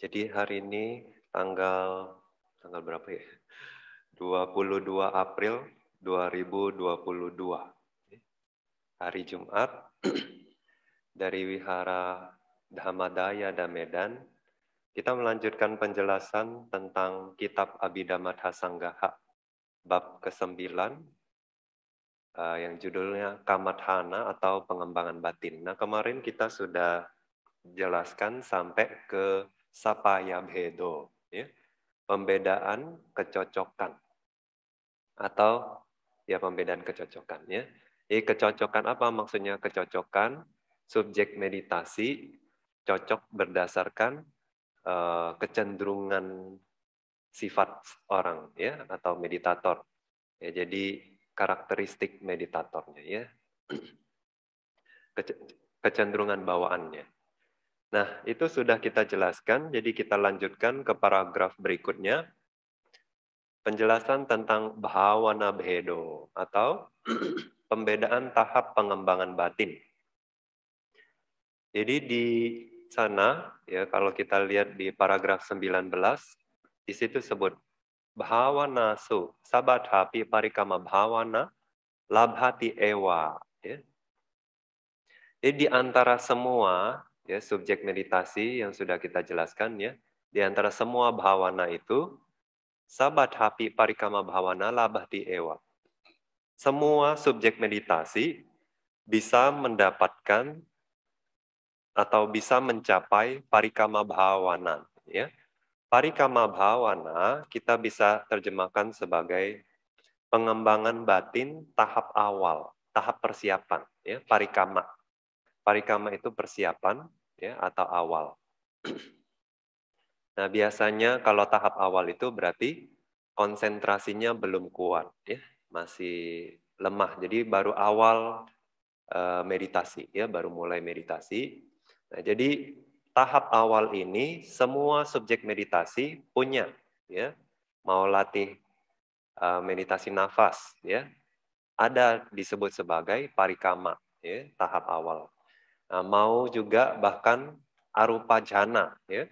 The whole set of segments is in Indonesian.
jadi hari ini tanggal tanggal berapa ya? 22 April 2022. Hari Jumat dari Wihara Dhammadaya dan kita melanjutkan penjelasan tentang kitab Abhidhamma Dhasanggaha bab ke-9 eh, yang judulnya Kamadhana atau pengembangan batin. Nah, kemarin kita sudah jelaskan sampai ke sapaya bedo, ya. Pembedaan kecocokan atau ya pembedaan kecocokan ya. Jadi kecocokan apa maksudnya kecocokan? Subjek meditasi cocok berdasarkan uh, kecenderungan sifat orang ya atau meditator. Ya, jadi karakteristik meditatornya ya. Kecenderungan bawaannya. Nah, itu sudah kita jelaskan, jadi kita lanjutkan ke paragraf berikutnya. Penjelasan tentang bahawana bhedo atau pembedaan tahap pengembangan batin. Jadi di sana ya kalau kita lihat di paragraf 19 di situ sebut bhavana su sabathapi parikama bhavana labhati ewa ya. Jadi di antara semua ya subjek meditasi yang sudah kita jelaskan ya di antara semua bhavana itu sabat hapi parikama bhavana di ewa semua subjek meditasi bisa mendapatkan atau bisa mencapai parikama bhavana ya parikama bhavana kita bisa terjemahkan sebagai pengembangan batin tahap awal tahap persiapan ya parikama parikama itu persiapan ya atau awal. Nah, biasanya kalau tahap awal itu berarti konsentrasinya belum kuat ya, masih lemah. Jadi baru awal eh, meditasi ya, baru mulai meditasi. Nah, jadi tahap awal ini semua subjek meditasi punya ya. Mau latih eh, meditasi nafas ya. Ada disebut sebagai parikama ya, tahap awal Nah, mau juga bahkan arupa jana, ya.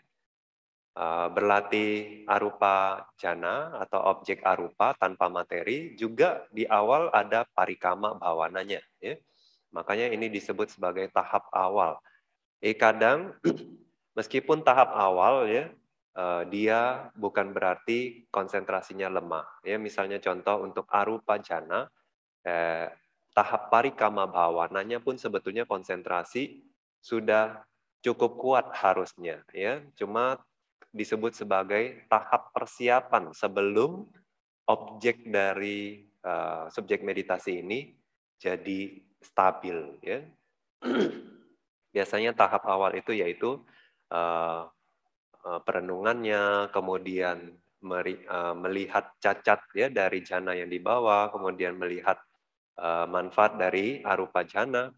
Eh, berlatih arupa jana atau objek arupa tanpa materi juga di awal ada parikama bawananya. Ya. Makanya ini disebut sebagai tahap awal. Eh kadang meskipun tahap awal ya eh, dia bukan berarti konsentrasinya lemah. Ya misalnya contoh untuk arupa jana eh, tahap parikama bhawananya pun sebetulnya konsentrasi sudah cukup kuat harusnya ya cuma disebut sebagai tahap persiapan sebelum objek dari uh, subjek meditasi ini jadi stabil ya biasanya tahap awal itu yaitu uh, uh, perenungannya kemudian meri, uh, melihat cacat ya dari jana yang dibawa kemudian melihat Eh, manfaat dari arupa jana.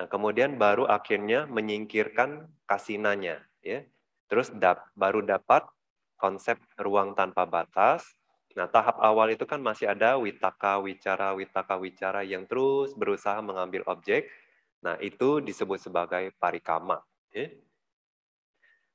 Nah, kemudian baru akhirnya menyingkirkan kasinanya, ya. Terus dap, baru dapat konsep ruang tanpa batas. Nah, tahap awal itu kan masih ada witaka wicara witaka wicara yang terus berusaha mengambil objek. Nah, itu disebut sebagai parikama, ya.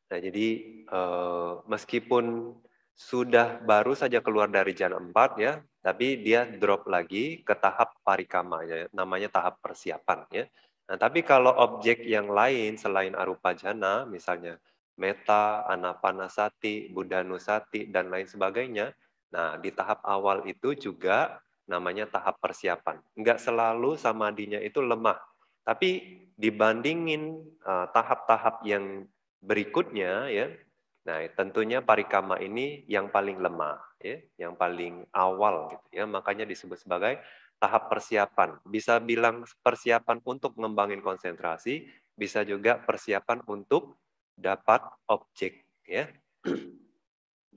Nah, jadi eh, meskipun sudah baru saja keluar dari jana 4 ya, tapi dia drop lagi ke tahap parikama ya, namanya tahap persiapan ya. Nah, tapi kalau objek yang lain selain arupa jana, misalnya meta, anapanasati, buddhanusati dan lain sebagainya, nah di tahap awal itu juga namanya tahap persiapan. Enggak selalu samadinya itu lemah, tapi dibandingin eh, tahap-tahap uh, tahap -tahap yang berikutnya ya Nah, tentunya parikama ini yang paling lemah, ya, yang paling awal, gitu ya. Makanya disebut sebagai tahap persiapan. Bisa bilang persiapan untuk ngembangin konsentrasi, bisa juga persiapan untuk dapat objek, ya,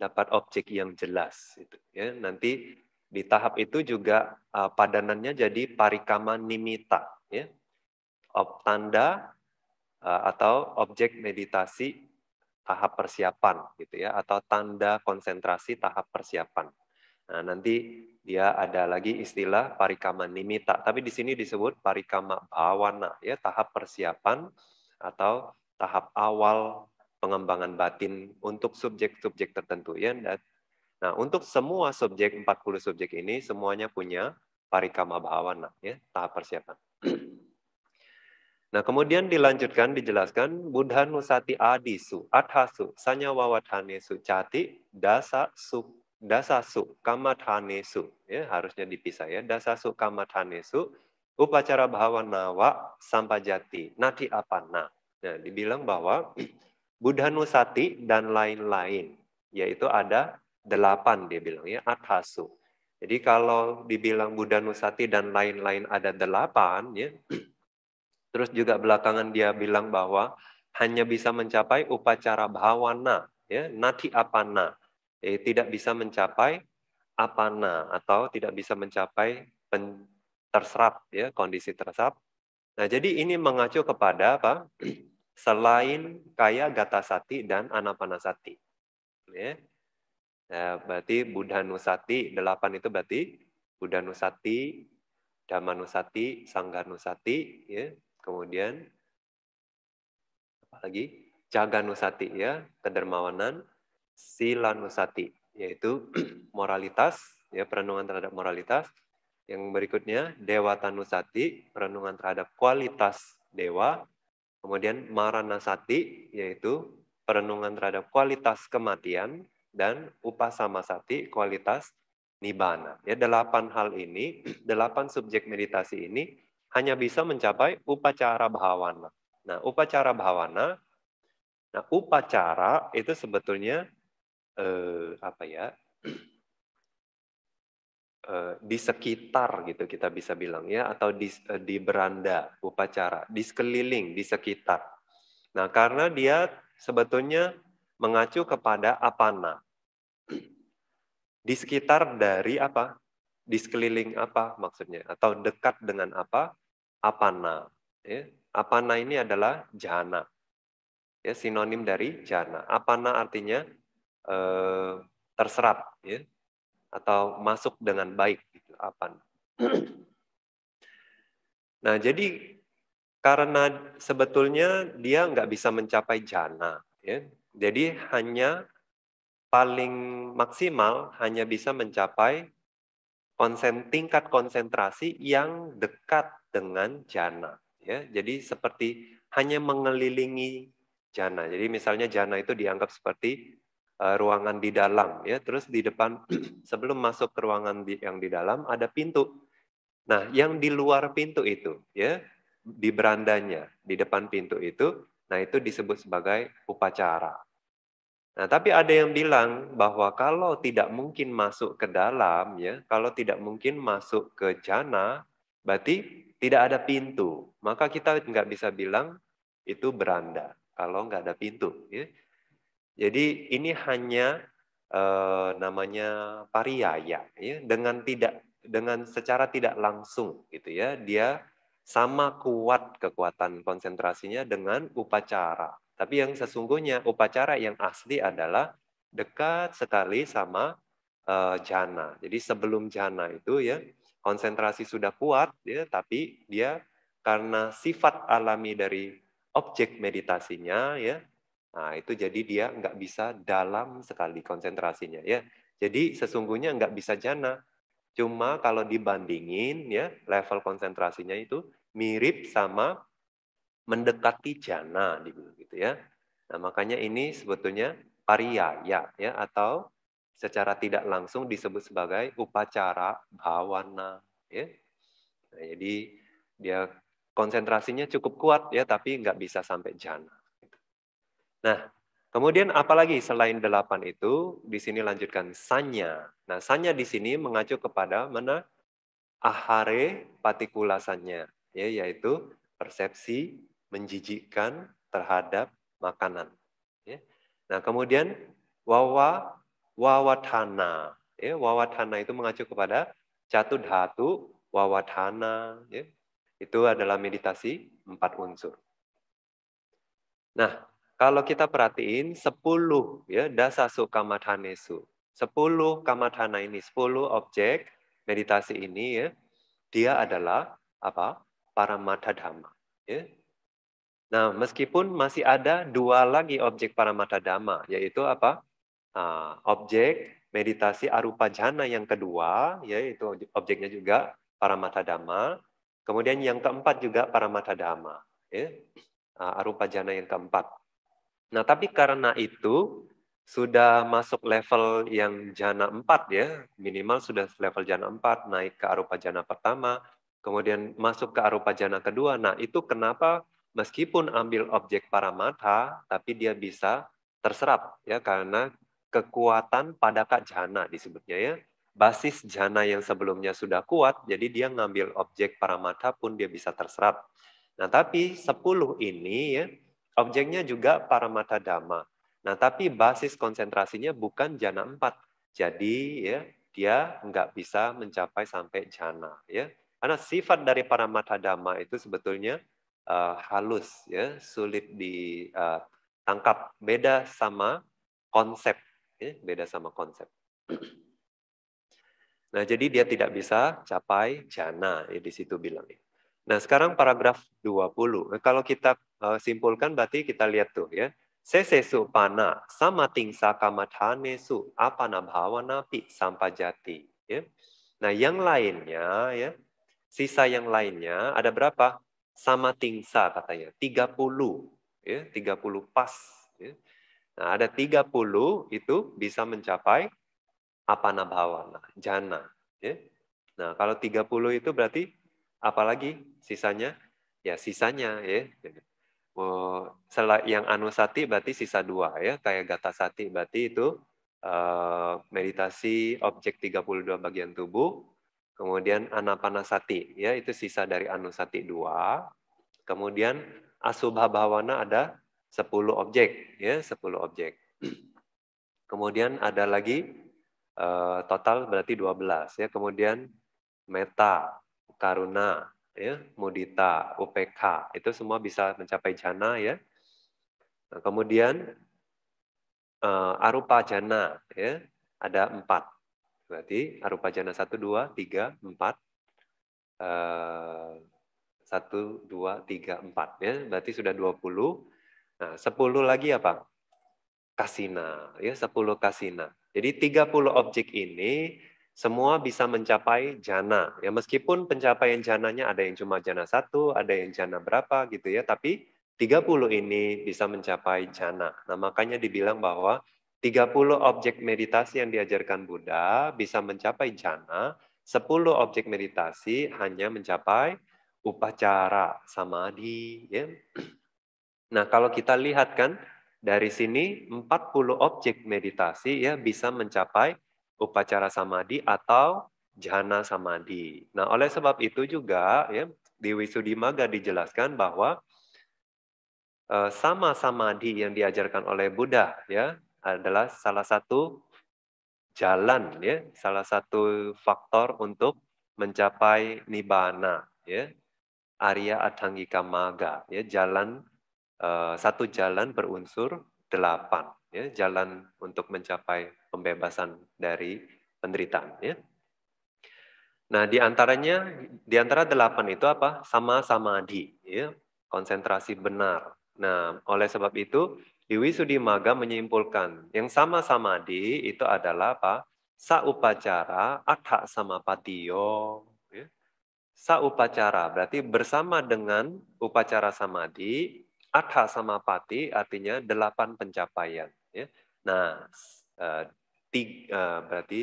dapat objek yang jelas. Gitu, ya. Nanti di tahap itu juga uh, padanannya jadi parikama nimita, ya, Ob, tanda uh, e, atau objek meditasi tahap persiapan gitu ya atau tanda konsentrasi tahap persiapan. Nah, nanti dia ada lagi istilah parikama nimita, tapi di sini disebut parikama bhavana ya tahap persiapan atau tahap awal pengembangan batin untuk subjek-subjek tertentu ya. Nah, untuk semua subjek 40 subjek ini semuanya punya parikama bhavana ya, tahap persiapan. Nah, kemudian dilanjutkan, dijelaskan, Buddha nusati adisu, athasu, sanyawawathanesu, cati, dasa su dasa su, kamathanesu. Ya, harusnya dipisah ya. Dasa su, kamathanesu, upacara bhavanawa, sampajati, nati apana. Nah, dibilang bahwa Buddha nusati dan lain-lain, yaitu ada delapan dia bilang ya, athasu. Jadi kalau dibilang Buddha nusati dan lain-lain ada delapan ya, Terus juga belakangan dia bilang bahwa hanya bisa mencapai upacara bhavana, ya, nati apana. Eh, tidak bisa mencapai apana atau tidak bisa mencapai pen, terserap ya, kondisi terserap. Nah, jadi ini mengacu kepada apa? Selain kaya gata sati dan anapanasati. Ya. Ya, berarti Buddha Nusati, delapan itu berarti Buddha Nusati, Dhamma Nusati, Sangha Nusati, ya, Kemudian apalagi jaga nusati ya, kedermawanan, sila nusati yaitu moralitas ya perenungan terhadap moralitas. Yang berikutnya dewa nusati, perenungan terhadap kualitas dewa. Kemudian maranasati yaitu perenungan terhadap kualitas kematian dan upasama sati kualitas nibana. Ya delapan hal ini, delapan subjek meditasi ini hanya bisa mencapai upacara bhavana. Nah, upacara bhavana, nah upacara itu sebetulnya eh, apa ya? Eh, di sekitar gitu kita bisa bilang ya atau di eh, di beranda upacara, di sekeliling, di sekitar. Nah, karena dia sebetulnya mengacu kepada apana. Di sekitar dari apa? Di sekeliling apa maksudnya? Atau dekat dengan apa? apana. Ya. Apana ini adalah jana, Ya, sinonim dari jana. Apana artinya eh, terserap ya, atau masuk dengan baik. Gitu, apana. nah, jadi karena sebetulnya dia nggak bisa mencapai jana, Ya. Jadi hanya paling maksimal hanya bisa mencapai konsen tingkat konsentrasi yang dekat dengan jana ya jadi seperti hanya mengelilingi jana jadi misalnya jana itu dianggap seperti uh, ruangan di dalam ya terus di depan sebelum masuk ke ruangan di, yang di dalam ada pintu nah yang di luar pintu itu ya di berandanya di depan pintu itu nah itu disebut sebagai upacara Nah, tapi ada yang bilang bahwa kalau tidak mungkin masuk ke dalam, ya, kalau tidak mungkin masuk ke jana, berarti tidak ada pintu. Maka kita nggak bisa bilang itu beranda kalau nggak ada pintu. Ya. Jadi ini hanya eh, namanya pariyaya, ya, dengan tidak dengan secara tidak langsung, gitu ya. Dia sama kuat kekuatan konsentrasinya dengan upacara tapi yang sesungguhnya upacara yang asli adalah dekat sekali sama uh, eh, jana. Jadi sebelum jana itu ya konsentrasi sudah kuat ya, tapi dia karena sifat alami dari objek meditasinya ya, nah itu jadi dia nggak bisa dalam sekali konsentrasinya ya. Jadi sesungguhnya nggak bisa jana. Cuma kalau dibandingin ya level konsentrasinya itu mirip sama mendekati jana dibilang gitu ya. Nah, makanya ini sebetulnya pariyaya ya atau secara tidak langsung disebut sebagai upacara bhavana ya. Nah, jadi dia konsentrasinya cukup kuat ya tapi nggak bisa sampai jana. Nah, kemudian apalagi selain delapan itu di sini lanjutkan sanya. Nah, sanya di sini mengacu kepada mana ahare patikulasannya ya yaitu persepsi menjijikkan terhadap makanan. Ya. Nah kemudian wawa wawatana, ya, wawatana itu mengacu kepada catu dhatu wawatana, ya. itu adalah meditasi empat unsur. Nah kalau kita perhatiin sepuluh ya dasa sukamathanesu. 10 kamadhana ini, sepuluh objek meditasi ini ya, dia adalah apa? Para mata dhamma. Ya. Nah, meskipun masih ada dua lagi objek para mata dhamma, yaitu apa? Uh, objek meditasi arupa jhana yang kedua, yaitu objeknya juga para mata dhamma. Kemudian yang keempat juga mata dhamma, ya. Uh, arupa jhana yang keempat. Nah, tapi karena itu sudah masuk level yang jana empat ya, minimal sudah level jana empat naik ke arupa jana pertama, kemudian masuk ke arupa jana kedua. Nah, itu kenapa meskipun ambil objek paramata, tapi dia bisa terserap ya karena kekuatan pada kak jana disebutnya ya. Basis jana yang sebelumnya sudah kuat, jadi dia ngambil objek paramata pun dia bisa terserap. Nah, tapi 10 ini ya, objeknya juga paramata dama. Nah, tapi basis konsentrasinya bukan jana 4. Jadi ya, dia nggak bisa mencapai sampai jana ya. Karena sifat dari paramata dama itu sebetulnya uh, halus ya sulit ditangkap eh, beda sama konsep ya, beda sama konsep nah jadi dia tidak bisa capai jana ya di situ bilang nah sekarang paragraf 20 nah, kalau kita uh, simpulkan berarti kita lihat tuh ya sesesu pana sama tingsa kamatane su apa bhavana napi sampajati ya nah yang lainnya ya sisa yang lainnya ada berapa sama tingsa katanya, 30 ya, 30 pas ya. Nah, ada 30 itu bisa mencapai apa Nah jana ya. Nah, kalau 30 itu berarti apalagi sisanya? Ya sisanya ya. Oh, yang anusati berarti sisa dua ya, kayak sati berarti itu eh, meditasi objek 32 bagian tubuh, Kemudian anapanasati, ya itu sisa dari anusati dua. Kemudian asubha bhavana ada 10 objek, ya 10 objek. Kemudian ada lagi eh, total berarti 12 ya. Kemudian meta, karuna, ya, mudita, UPK, itu semua bisa mencapai jana ya. Nah, kemudian eh, arupa jana ya ada empat Berarti arupa jana 1, 2, 3, 4. Uh, 1, 2, 3, 4. Ya. Berarti sudah 20. Nah, 10 lagi apa? Kasina. ya 10 kasina. Jadi 30 objek ini semua bisa mencapai jana. Ya meskipun pencapaian jananya ada yang cuma jana satu, ada yang jana berapa gitu ya, tapi 30 ini bisa mencapai jana. Nah, makanya dibilang bahwa 30 objek meditasi yang diajarkan Buddha bisa mencapai jana, 10 objek meditasi hanya mencapai upacara samadhi. Ya. Nah, kalau kita lihat kan dari sini 40 objek meditasi ya bisa mencapai upacara samadhi atau jana samadhi. Nah, oleh sebab itu juga ya di Wisudimaga dijelaskan bahwa eh, sama samadhi yang diajarkan oleh Buddha ya adalah salah satu jalan ya, salah satu faktor untuk mencapai nibana ya. Arya Adhangika Maga ya, jalan uh, satu jalan berunsur delapan ya, jalan untuk mencapai pembebasan dari penderitaan ya. Nah, di antaranya di antara delapan itu apa? Sama-sama di ya, konsentrasi benar. Nah, oleh sebab itu Dewi Sudimaga menyimpulkan yang sama samadi itu adalah apa? Sa upacara adha sama ya. Sa upacara berarti bersama dengan upacara samadi, adha sama pati artinya delapan pencapaian. Ya. Nah, eh, tiga, eh, berarti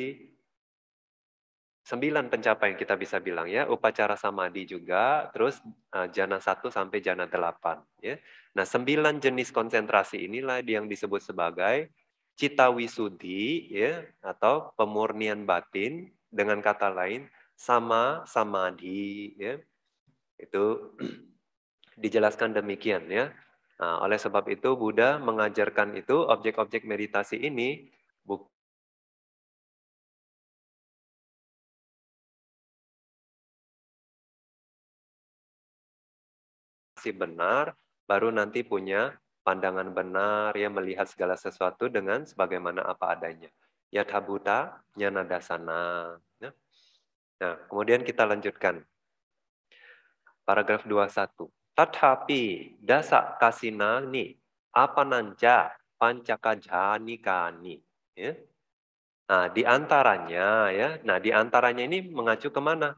sembilan pencapaian kita bisa bilang ya upacara samadi juga terus eh, jana satu sampai jana delapan ya. Nah, sembilan jenis konsentrasi inilah yang disebut sebagai cita wisudi ya atau pemurnian batin dengan kata lain sama samadhi ya. Itu dijelaskan demikian ya. Nah, oleh sebab itu Buddha mengajarkan itu objek-objek meditasi ini bukan benar baru nanti punya pandangan benar ya melihat segala sesuatu dengan sebagaimana apa adanya. Ya tabuta nyana dasana. Nah, kemudian kita lanjutkan. Paragraf 21. Tathapi dasa kasinani pancakajani kani Ya. Nah, di antaranya ya. Nah, di antaranya ini mengacu kemana?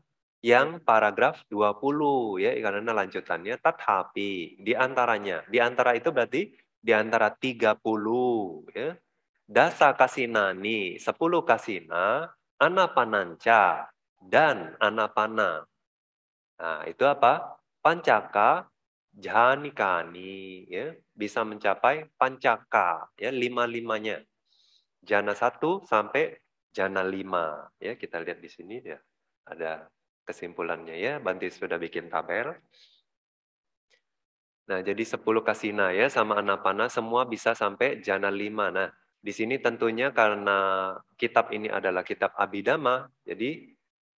yang paragraf 20 ya karena lanjutannya tetapi di antaranya di antara itu berarti di antara 30 ya dasa kasinani 10 kasina anapananca dan anapana nah itu apa pancaka janikani ya bisa mencapai pancaka ya lima-limanya jana satu sampai jana lima ya kita lihat di sini ya ada kesimpulannya ya. Banti sudah bikin tabel. Nah, jadi 10 kasina ya sama anapana semua bisa sampai jana 5. Nah, di sini tentunya karena kitab ini adalah kitab abidama, jadi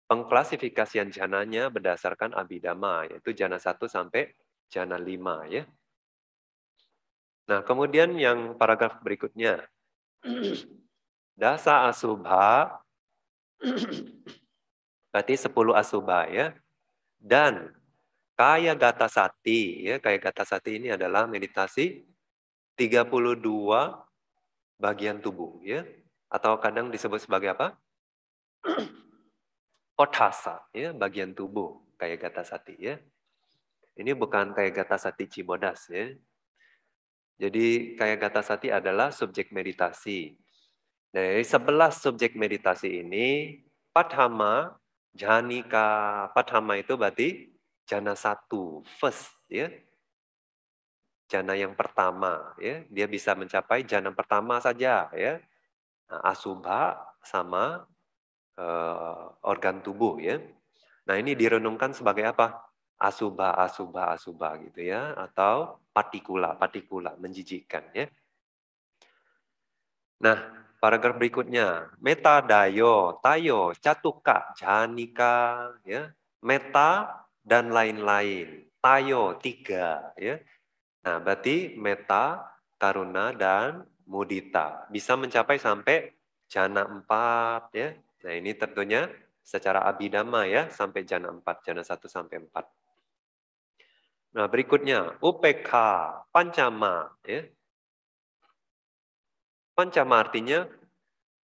pengklasifikasian jananya berdasarkan abidama, yaitu jana 1 sampai jana 5 ya. Nah, kemudian yang paragraf berikutnya. Dasa asubha berarti 10 asuba ya. Dan kaya gata sati ya, kaya gata sati ini adalah meditasi 32 bagian tubuh ya atau kadang disebut sebagai apa? kotasa ya, bagian tubuh kaya gata sati ya. Ini bukan kaya gata sati cibodas ya. Jadi kaya gata sati adalah subjek meditasi. dari 11 subjek meditasi ini, Padhama Janika Padhama itu berarti jana satu, first ya. Jana yang pertama ya, dia bisa mencapai jana pertama saja ya. Nah, asubha sama uh, organ tubuh ya. Nah, ini direnungkan sebagai apa? Asubha, asubha, asubha gitu ya atau partikula, partikula menjijikkan ya. Nah, Paragraf berikutnya, meta dayo, tayo, catuka, janika, ya, meta dan lain-lain, tayo tiga, ya. Nah, berarti meta, karuna dan mudita bisa mencapai sampai jana empat, ya. Nah, ini tentunya secara abidama ya sampai jana empat, jana satu sampai empat. Nah, berikutnya UPK, pancama, ya. Pancama artinya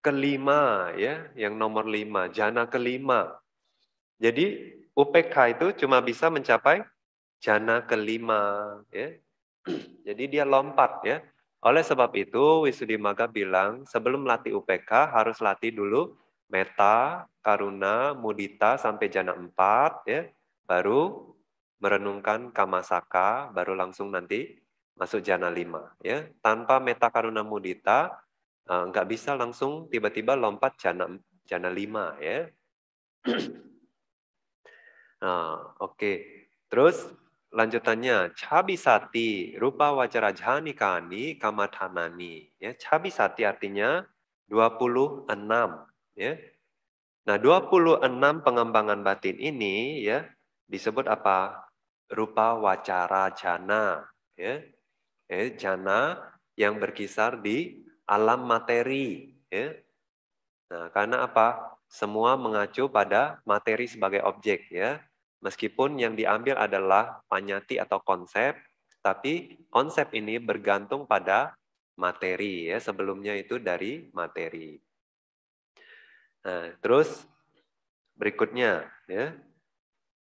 kelima ya, yang nomor lima, jana kelima. Jadi UPK itu cuma bisa mencapai jana kelima ya. Jadi dia lompat ya. Oleh sebab itu Wisudimaga bilang sebelum latih UPK harus latih dulu meta, karuna, mudita sampai jana empat ya. Baru merenungkan kamasaka baru langsung nanti masuk jana lima ya. Tanpa meta karuna mudita Eh, nggak bisa langsung tiba-tiba lompat jana jana lima ya. nah, oke. Okay. Terus lanjutannya cabi sati rupa wacara kani kamatanani ya sati artinya 26 ya nah 26 pengembangan batin ini ya disebut apa rupa wacara jana ya eh, jana yang berkisar di alam materi. Ya. Nah, karena apa? Semua mengacu pada materi sebagai objek ya. Meskipun yang diambil adalah panyati atau konsep, tapi konsep ini bergantung pada materi ya. Sebelumnya itu dari materi. Nah, terus berikutnya ya.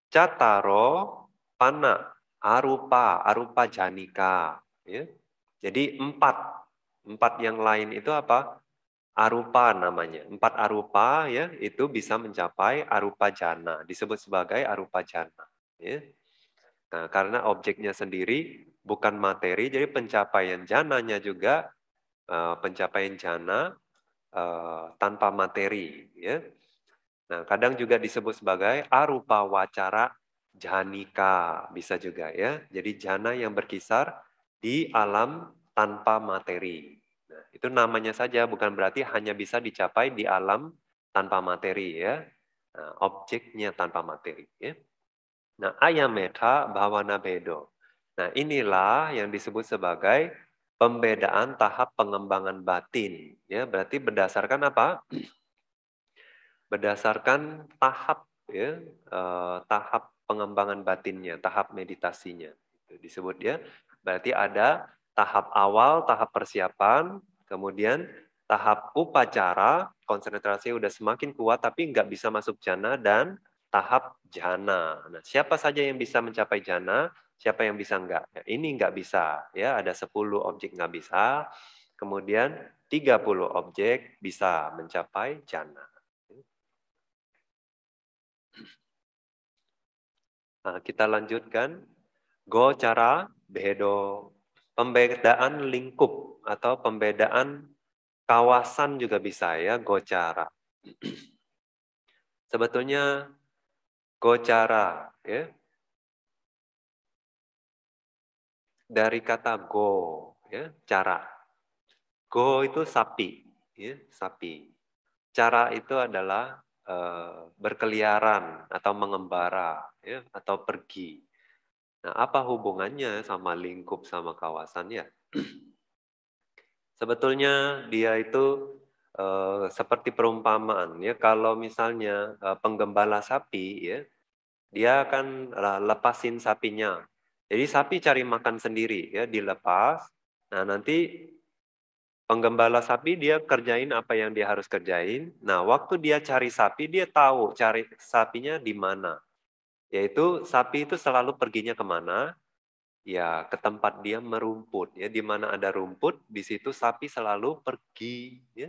Cataro pana arupa arupa janika ya. Jadi empat Empat yang lain itu apa? Arupa namanya. Empat arupa ya itu bisa mencapai arupa jana, disebut sebagai arupa jana. Ya. Nah, karena objeknya sendiri bukan materi, jadi pencapaian jananya juga uh, pencapaian jana uh, tanpa materi. Ya. Nah, kadang juga disebut sebagai arupa wacara janika bisa juga ya. Jadi jana yang berkisar di alam tanpa materi. Itu namanya saja, bukan berarti hanya bisa dicapai di alam tanpa materi ya. Nah, objeknya tanpa materi ya. Nah, ayam meta bhavana bedo. Nah, inilah yang disebut sebagai pembedaan tahap pengembangan batin ya. Berarti berdasarkan apa? berdasarkan tahap ya, eh, tahap pengembangan batinnya, tahap meditasinya. Itu disebut ya. Berarti ada tahap awal, tahap persiapan, kemudian tahap upacara, konsentrasi udah semakin kuat tapi nggak bisa masuk jana dan tahap jana. Nah, siapa saja yang bisa mencapai jana, siapa yang bisa enggak? Ya, ini nggak bisa, ya ada 10 objek nggak bisa, kemudian 30 objek bisa mencapai jana. Nah, kita lanjutkan. Go cara bedo Pembedaan lingkup atau pembedaan kawasan juga bisa ya, gocara. Sebetulnya gocara ya. Dari kata go ya, cara. Go itu sapi ya, sapi. Cara itu adalah eh, berkeliaran atau mengembara ya, atau pergi. Nah, apa hubungannya sama lingkup sama kawasan ya Sebetulnya dia itu eh, seperti perumpamaan ya kalau misalnya eh, penggembala sapi ya dia akan lepasin sapinya. Jadi sapi cari makan sendiri ya dilepas. Nah, nanti penggembala sapi dia kerjain apa yang dia harus kerjain. Nah, waktu dia cari sapi dia tahu cari sapinya di mana yaitu sapi itu selalu perginya kemana? Ya, ke tempat dia merumput. Ya, di mana ada rumput, di situ sapi selalu pergi. Ya.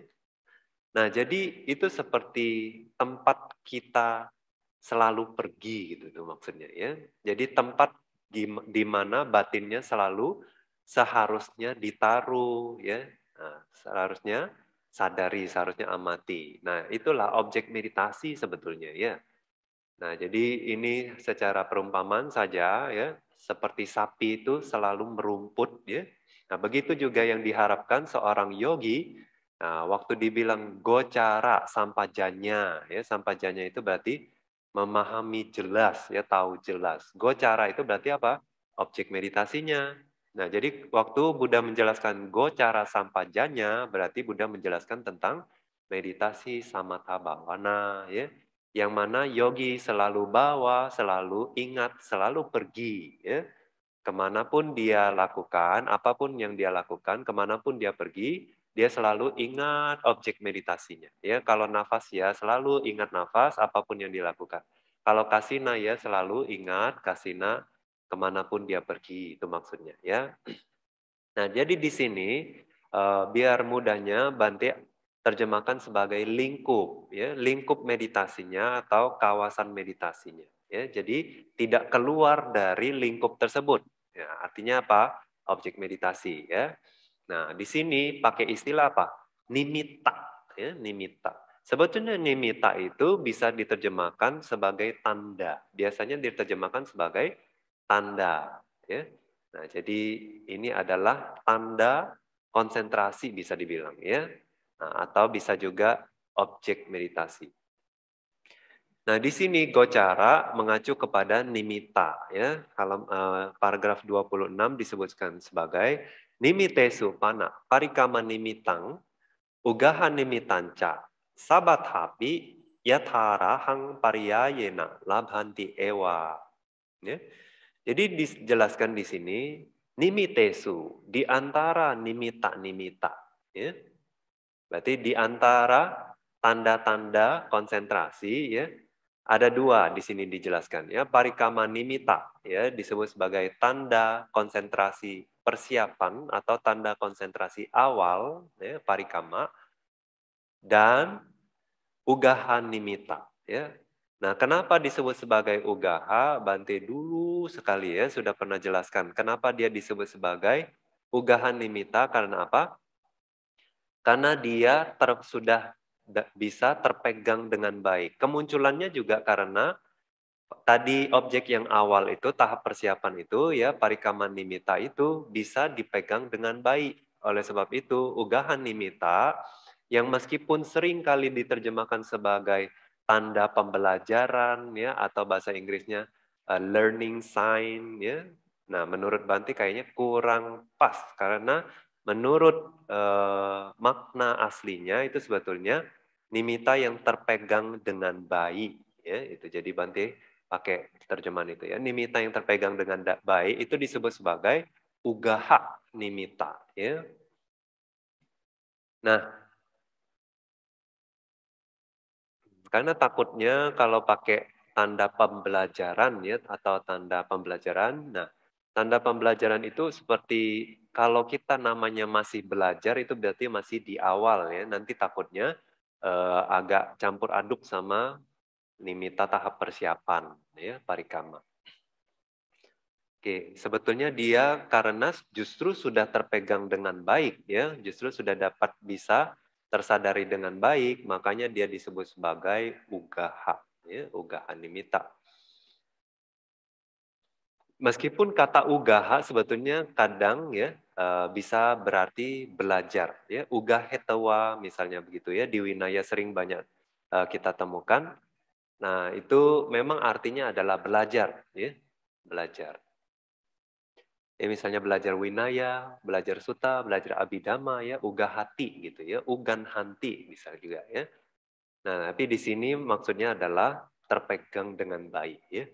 Nah, jadi itu seperti tempat kita selalu pergi gitu tuh maksudnya ya. Jadi tempat di mana batinnya selalu seharusnya ditaruh ya. Nah, seharusnya sadari, seharusnya amati. Nah, itulah objek meditasi sebetulnya ya Nah, jadi ini secara perumpamaan saja ya, seperti sapi itu selalu merumput ya. Nah, begitu juga yang diharapkan seorang yogi Nah, waktu dibilang gocara sampajanya, ya sampajanya itu berarti memahami jelas, ya tahu jelas. Gocara itu berarti apa? Objek meditasinya. Nah, jadi waktu Buddha menjelaskan gocara sampajanya, berarti Buddha menjelaskan tentang meditasi samatha bhavana, ya yang mana yogi selalu bawa, selalu ingat, selalu pergi. Ya. Kemanapun dia lakukan, apapun yang dia lakukan, kemanapun dia pergi, dia selalu ingat objek meditasinya. Ya, kalau nafas ya selalu ingat nafas apapun yang dilakukan. Kalau kasina ya selalu ingat kasina kemanapun dia pergi itu maksudnya ya. Nah jadi di sini eh, biar mudahnya Bante terjemahkan sebagai lingkup ya lingkup meditasinya atau kawasan meditasinya ya jadi tidak keluar dari lingkup tersebut ya, artinya apa objek meditasi ya nah di sini pakai istilah apa nimita ya nimita sebetulnya nimita itu bisa diterjemahkan sebagai tanda biasanya diterjemahkan sebagai tanda ya nah jadi ini adalah tanda konsentrasi bisa dibilang ya Nah, atau bisa juga objek meditasi. Nah, di sini Gocara mengacu kepada nimita ya. Kalau eh, paragraf 26 disebutkan sebagai nimitesu pana parikama nimitang ugaha nimitanca sabat hapi hang pariyayena labhanti ewa. Ya. Jadi dijelaskan di sini nimitesu di antara nimita-nimita ya. Berarti di antara tanda-tanda konsentrasi ya ada dua di sini dijelaskan ya parikama nimita ya disebut sebagai tanda konsentrasi persiapan atau tanda konsentrasi awal ya parikama dan ugahan nimita ya Nah, kenapa disebut sebagai ugaha? Bante dulu sekali ya sudah pernah jelaskan kenapa dia disebut sebagai ugahan nimita karena apa? karena dia ter, sudah bisa terpegang dengan baik. Kemunculannya juga karena tadi objek yang awal itu tahap persiapan itu ya parikaman nimita itu bisa dipegang dengan baik. Oleh sebab itu ugahan nimita yang meskipun sering kali diterjemahkan sebagai tanda pembelajaran ya atau bahasa Inggrisnya eh, learning sign ya. Nah, menurut Banti kayaknya kurang pas karena menurut eh, makna aslinya itu sebetulnya nimita yang terpegang dengan baik ya itu jadi Bante pakai terjemahan itu ya nimita yang terpegang dengan baik itu disebut sebagai ugaha nimita ya nah karena takutnya kalau pakai tanda pembelajaran ya atau tanda pembelajaran nah Tanda pembelajaran itu seperti kalau kita namanya masih belajar itu berarti masih di awal ya. Nanti takutnya eh, agak campur aduk sama nimita tahap persiapan ya parikama. Oke, sebetulnya dia karena justru sudah terpegang dengan baik ya, justru sudah dapat bisa tersadari dengan baik, makanya dia disebut sebagai ugaha ya, ugaha nimita meskipun kata ugaha sebetulnya kadang ya eh, bisa berarti belajar ya ugah misalnya begitu ya di winaya sering banyak eh, kita temukan. Nah, itu memang artinya adalah belajar ya, belajar. Ya, misalnya belajar winaya, belajar suta, belajar abidama ya, uga hati gitu ya, ugan hanti bisa juga ya. Nah, tapi di sini maksudnya adalah terpegang dengan baik ya.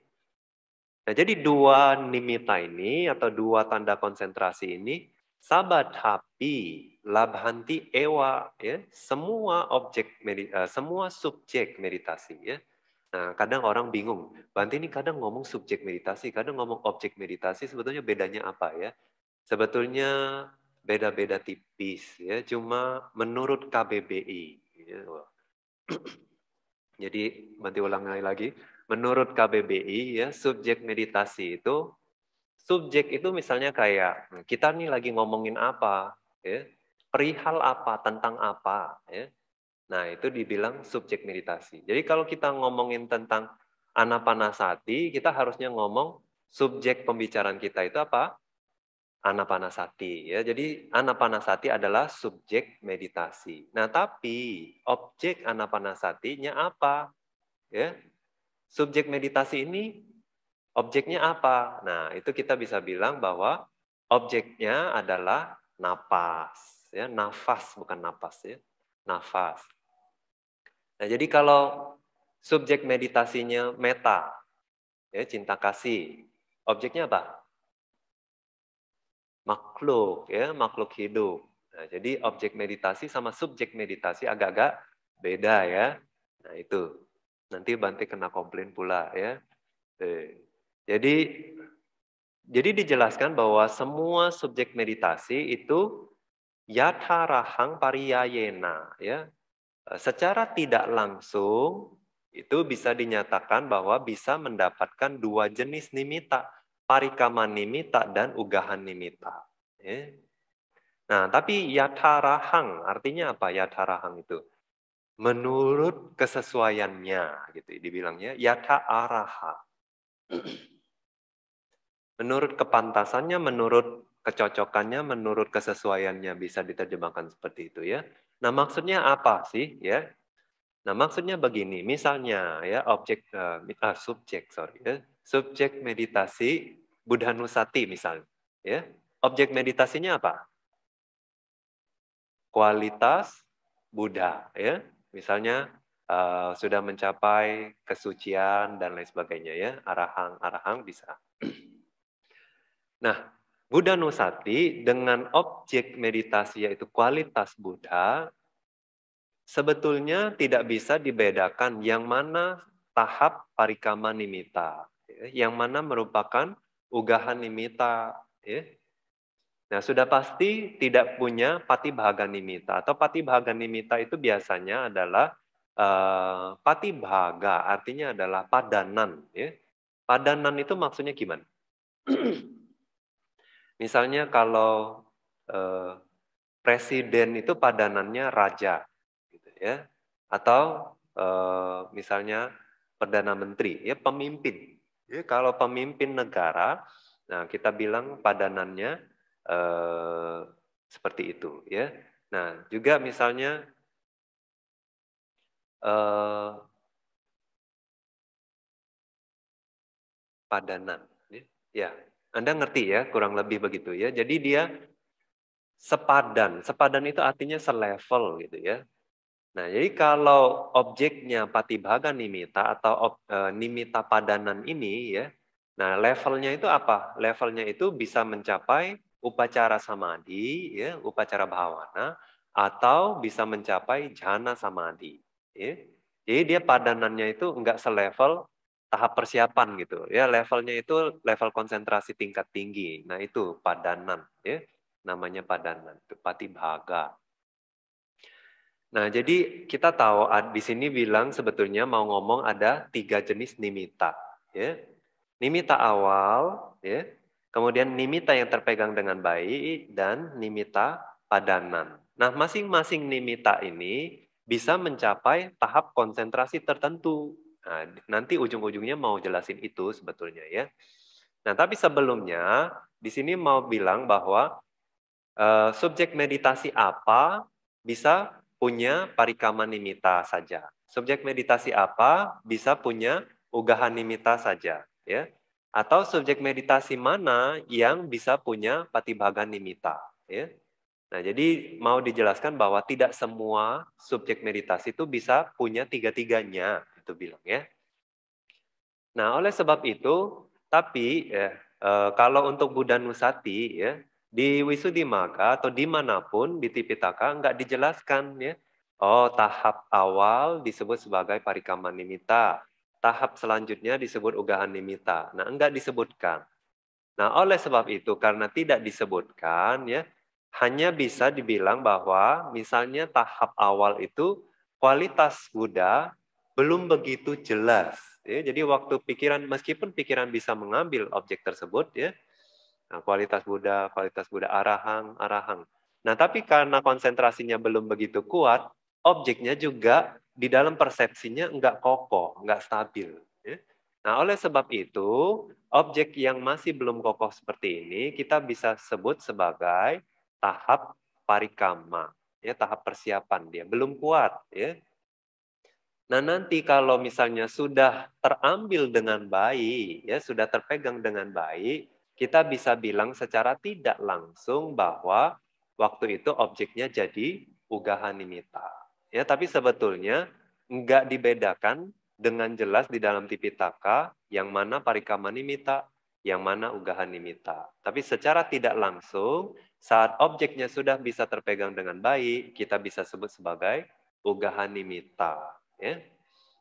Nah, jadi dua nimita ini atau dua tanda konsentrasi ini sabadhapi labhanti ewa ya semua objek medit, eh, semua subjek meditasi ya nah kadang orang bingung Banti ini kadang ngomong subjek meditasi kadang ngomong objek meditasi sebetulnya bedanya apa ya sebetulnya beda-beda tipis ya cuma menurut KBBI ya. jadi Banti ulangi lagi menurut KBBI ya subjek meditasi itu subjek itu misalnya kayak kita nih lagi ngomongin apa ya perihal apa tentang apa ya nah itu dibilang subjek meditasi jadi kalau kita ngomongin tentang anapanasati kita harusnya ngomong subjek pembicaraan kita itu apa anapanasati ya jadi anapanasati adalah subjek meditasi nah tapi objek anapanasatinya apa ya subjek meditasi ini objeknya apa? Nah, itu kita bisa bilang bahwa objeknya adalah napas, ya, nafas bukan napas ya, nafas. Nah, jadi kalau subjek meditasinya meta, ya, cinta kasih, objeknya apa? Makhluk, ya, makhluk hidup. Nah, jadi objek meditasi sama subjek meditasi agak-agak beda ya. Nah, itu. Nanti Bante kena komplain pula ya. Eh, jadi jadi dijelaskan bahwa semua subjek meditasi itu yatha rahang pariyayena ya. Eh, secara tidak langsung itu bisa dinyatakan bahwa bisa mendapatkan dua jenis nimita, parikama nimita dan ugahan nimita. Ya. Nah, tapi yatha rahang artinya apa yatha rahang itu? menurut kesesuaiannya gitu dibilangnya yata araha menurut kepantasannya menurut kecocokannya menurut kesesuaiannya bisa diterjemahkan seperti itu ya nah maksudnya apa sih ya nah maksudnya begini misalnya ya objek uh, ah, subjek sorry ya subjek meditasi Buddha Nusati misalnya ya objek meditasinya apa kualitas Buddha ya Misalnya uh, sudah mencapai kesucian dan lain sebagainya ya, arahang-arahang bisa. Nah, Buddha Nusati dengan objek meditasi yaitu kualitas Buddha sebetulnya tidak bisa dibedakan yang mana tahap parikama nimita, ya. yang mana merupakan ugahan nimita, ya. Nah, sudah pasti tidak punya pati bahaga nimita atau pati bahaga nimita itu biasanya adalah uh, eh, pati bahaga, artinya adalah padanan. Ya. Padanan itu maksudnya gimana? Misalnya kalau uh, presiden itu padanannya raja, gitu ya, atau uh, misalnya perdana menteri, ya pemimpin. Ya, kalau pemimpin negara, nah kita bilang padanannya eh, seperti itu ya. Nah juga misalnya eh, padanan, ya. ya Anda ngerti ya kurang lebih begitu ya. Jadi dia sepadan, sepadan itu artinya selevel gitu ya. Nah, jadi kalau objeknya patibhaga nimita atau ob, e, nimita padanan ini ya, nah levelnya itu apa? Levelnya itu bisa mencapai upacara samadhi, ya, upacara bhavana, atau bisa mencapai jhana samadhi. Ya. Jadi dia padanannya itu enggak selevel tahap persiapan gitu. Ya levelnya itu level konsentrasi tingkat tinggi. Nah itu padanan. Ya. Namanya padanan. Itu bhaga. Nah, jadi kita tahu di sini bilang sebetulnya mau ngomong ada tiga jenis nimita. Ya. Nimita awal, ya. Kemudian nimita yang terpegang dengan baik dan nimita padanan. Nah, masing-masing nimita ini bisa mencapai tahap konsentrasi tertentu. Nah, nanti ujung-ujungnya mau jelasin itu sebetulnya ya. Nah, tapi sebelumnya di sini mau bilang bahwa uh, subjek meditasi apa bisa punya parikama nimita saja. Subjek meditasi apa bisa punya ugahan nimita saja, ya atau subjek meditasi mana yang bisa punya patibhaga nimita ya nah jadi mau dijelaskan bahwa tidak semua subjek meditasi itu bisa punya tiga tiganya itu bilang ya nah oleh sebab itu tapi ya, e, kalau untuk Buddha Nusati ya di wisudimaga atau dimanapun di Tipitaka nggak dijelaskan ya oh tahap awal disebut sebagai parikama nimita tahap selanjutnya disebut ugaan nimita. Nah, enggak disebutkan. Nah, oleh sebab itu karena tidak disebutkan ya, hanya bisa dibilang bahwa misalnya tahap awal itu kualitas Buddha belum begitu jelas. Ya, jadi waktu pikiran meskipun pikiran bisa mengambil objek tersebut ya, nah, kualitas Buddha, kualitas Buddha arahang, arahang. Nah tapi karena konsentrasinya belum begitu kuat, objeknya juga di dalam persepsinya enggak kokoh, enggak stabil. Ya. Nah, oleh sebab itu, objek yang masih belum kokoh seperti ini kita bisa sebut sebagai tahap parikama, ya tahap persiapan dia belum kuat, ya. Nah, nanti kalau misalnya sudah terambil dengan baik, ya sudah terpegang dengan baik, kita bisa bilang secara tidak langsung bahwa waktu itu objeknya jadi ugahanimita. Ya, tapi sebetulnya nggak dibedakan dengan jelas di dalam Tipitaka yang mana parikama nimita, yang mana ugahan nimita. Tapi secara tidak langsung, saat objeknya sudah bisa terpegang dengan baik, kita bisa sebut sebagai ugahan nimita. Ya.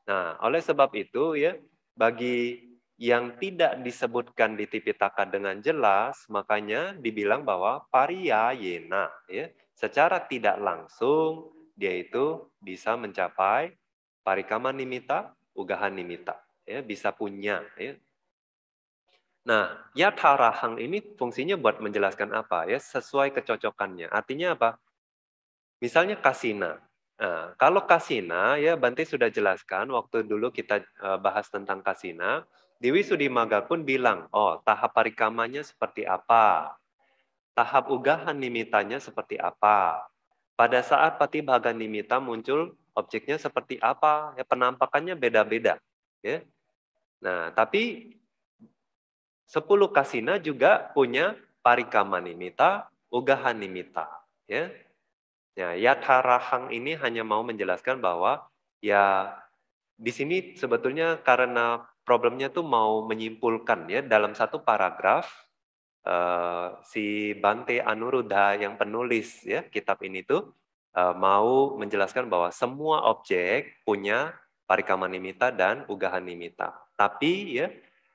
Nah, oleh sebab itu ya bagi yang tidak disebutkan di Tipitaka dengan jelas, makanya dibilang bahwa pariyayena. Ya. Secara tidak langsung dia itu bisa mencapai parikama nimita, ugahan nimita, ya, bisa punya. Ya. Nah, yatharahang tarahang ini fungsinya buat menjelaskan apa ya sesuai kecocokannya. Artinya apa? Misalnya kasina. Nah, kalau kasina ya Banti sudah jelaskan waktu dulu kita e, bahas tentang kasina, Dewi Sudimaga pun bilang, "Oh, tahap parikamanya seperti apa? Tahap ugahan nimitanya seperti apa? Pada saat pati Bhaganimita muncul, objeknya seperti apa? Ya, penampakannya beda-beda. Ya. Nah, tapi sepuluh kasina juga punya parikama nimita, ugahan nimita. Ya. Ya, nah, yatharahang ini hanya mau menjelaskan bahwa ya di sini sebetulnya karena problemnya tuh mau menyimpulkan ya dalam satu paragraf uh, si Bante Anuruddha yang penulis ya kitab ini tuh uh, mau menjelaskan bahwa semua objek punya parikama nimita dan ugahan nimita. Tapi ya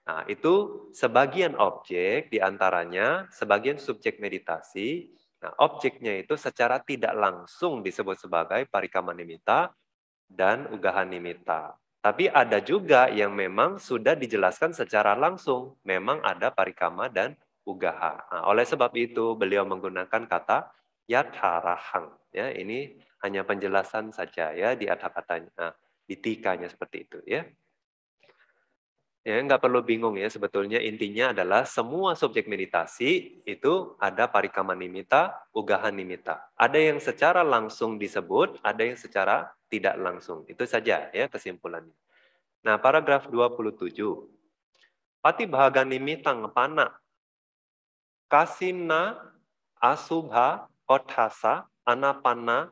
nah, itu sebagian objek diantaranya sebagian subjek meditasi. Nah, objeknya itu secara tidak langsung disebut sebagai parikama nimita dan ugahan nimita. Tapi ada juga yang memang sudah dijelaskan secara langsung. Memang ada parikama dan ugaha. Nah, oleh sebab itu beliau menggunakan kata yatarahang. Ya, ini hanya penjelasan saja ya di atas katanya nah, di tikanya seperti itu ya. Ya, nggak perlu bingung ya. Sebetulnya intinya adalah semua subjek meditasi itu ada parikama nimita, ugahan nimita. Ada yang secara langsung disebut, ada yang secara tidak langsung. Itu saja ya kesimpulannya. Nah, paragraf 27. Pati bahaga nimita ngepana kasimna asubha kothasa anapana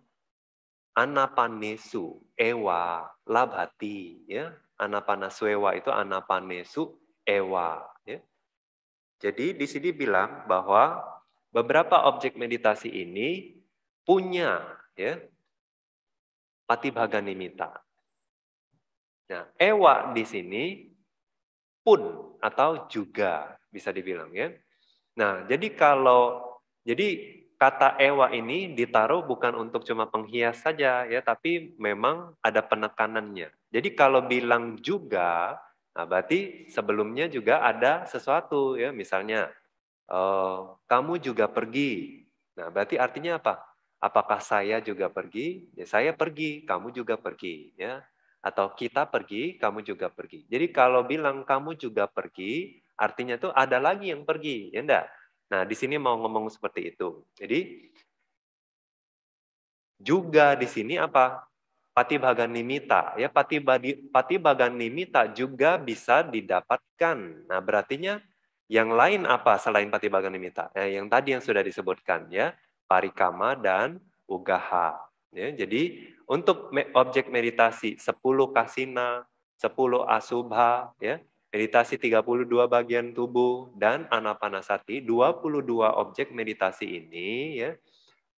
anapanesu ewa labhati ya anapana suewa itu anapanesu ewa ya. Jadi di sini bilang bahwa beberapa objek meditasi ini punya ya pati nimita. Nah, ewa di sini pun atau juga bisa dibilang ya. Nah, jadi kalau jadi kata ewa ini ditaruh bukan untuk cuma penghias saja ya, tapi memang ada penekanannya. Jadi kalau bilang juga, nah berarti sebelumnya juga ada sesuatu ya, misalnya uh, kamu juga pergi. Nah, berarti artinya apa? Apakah saya juga pergi? Ya, saya pergi, kamu juga pergi ya. Atau kita pergi, kamu juga pergi. Jadi kalau bilang kamu juga pergi, Artinya tuh ada lagi yang pergi, ya enggak? Nah, di sini mau ngomong seperti itu. Jadi juga di sini apa? Pati bagan nimita, ya pati badi, pati bagan nimita juga bisa didapatkan. Nah, berartinya yang lain apa selain pati bagan nimita? Eh, yang tadi yang sudah disebutkan ya, parikama dan ugaha. Ya, jadi untuk objek meditasi 10 kasina, 10 asubha, ya, meditasi 32 bagian tubuh dan anapanasati 22 objek meditasi ini ya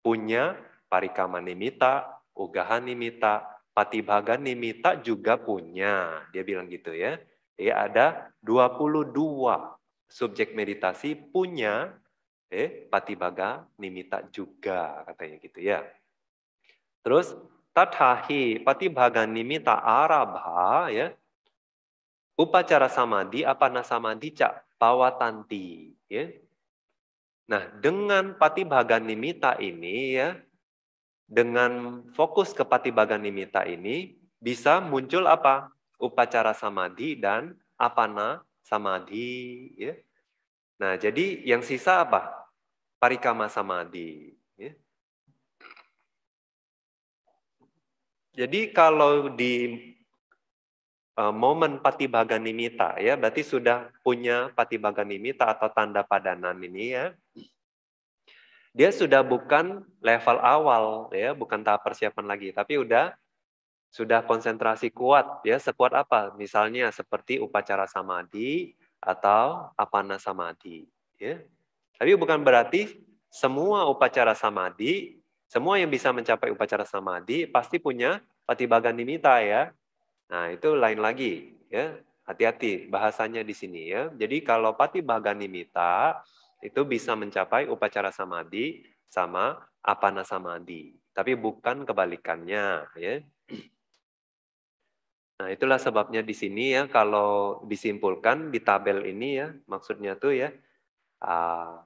punya parikama nimita, ugahan nimita, patibhaga nimita juga punya. Dia bilang gitu ya. Jadi ada 22 subjek meditasi punya eh patibhaga nimita juga katanya gitu ya. Terus tathahi patibhaga nimita arabha ya upacara samadhi, apana samadhi, cak pawatanti. Ya. Nah, dengan bagan nimita ini ya, dengan fokus ke bagan nimita ini, bisa muncul apa? Upacara samadhi dan apana samadhi. Ya. Nah, jadi yang sisa apa? Parikama samadhi. Ya. Jadi kalau di uh, momen patibaga nimita ya, berarti sudah punya patibaga nimita atau tanda padanan ini ya. Dia sudah bukan level awal ya, bukan tahap persiapan lagi, tapi udah sudah konsentrasi kuat ya, sekuat apa? Misalnya seperti upacara samadhi atau apana samadhi ya. Tapi bukan berarti semua upacara samadhi, semua yang bisa mencapai upacara samadhi pasti punya patibaga nimita ya. Nah, itu lain lagi ya. Hati-hati bahasanya di sini ya. Jadi kalau pati baganimita itu bisa mencapai upacara samadi sama apana samadi tapi bukan kebalikannya ya. Nah, itulah sebabnya di sini ya kalau disimpulkan di tabel ini ya, maksudnya tuh ya uh,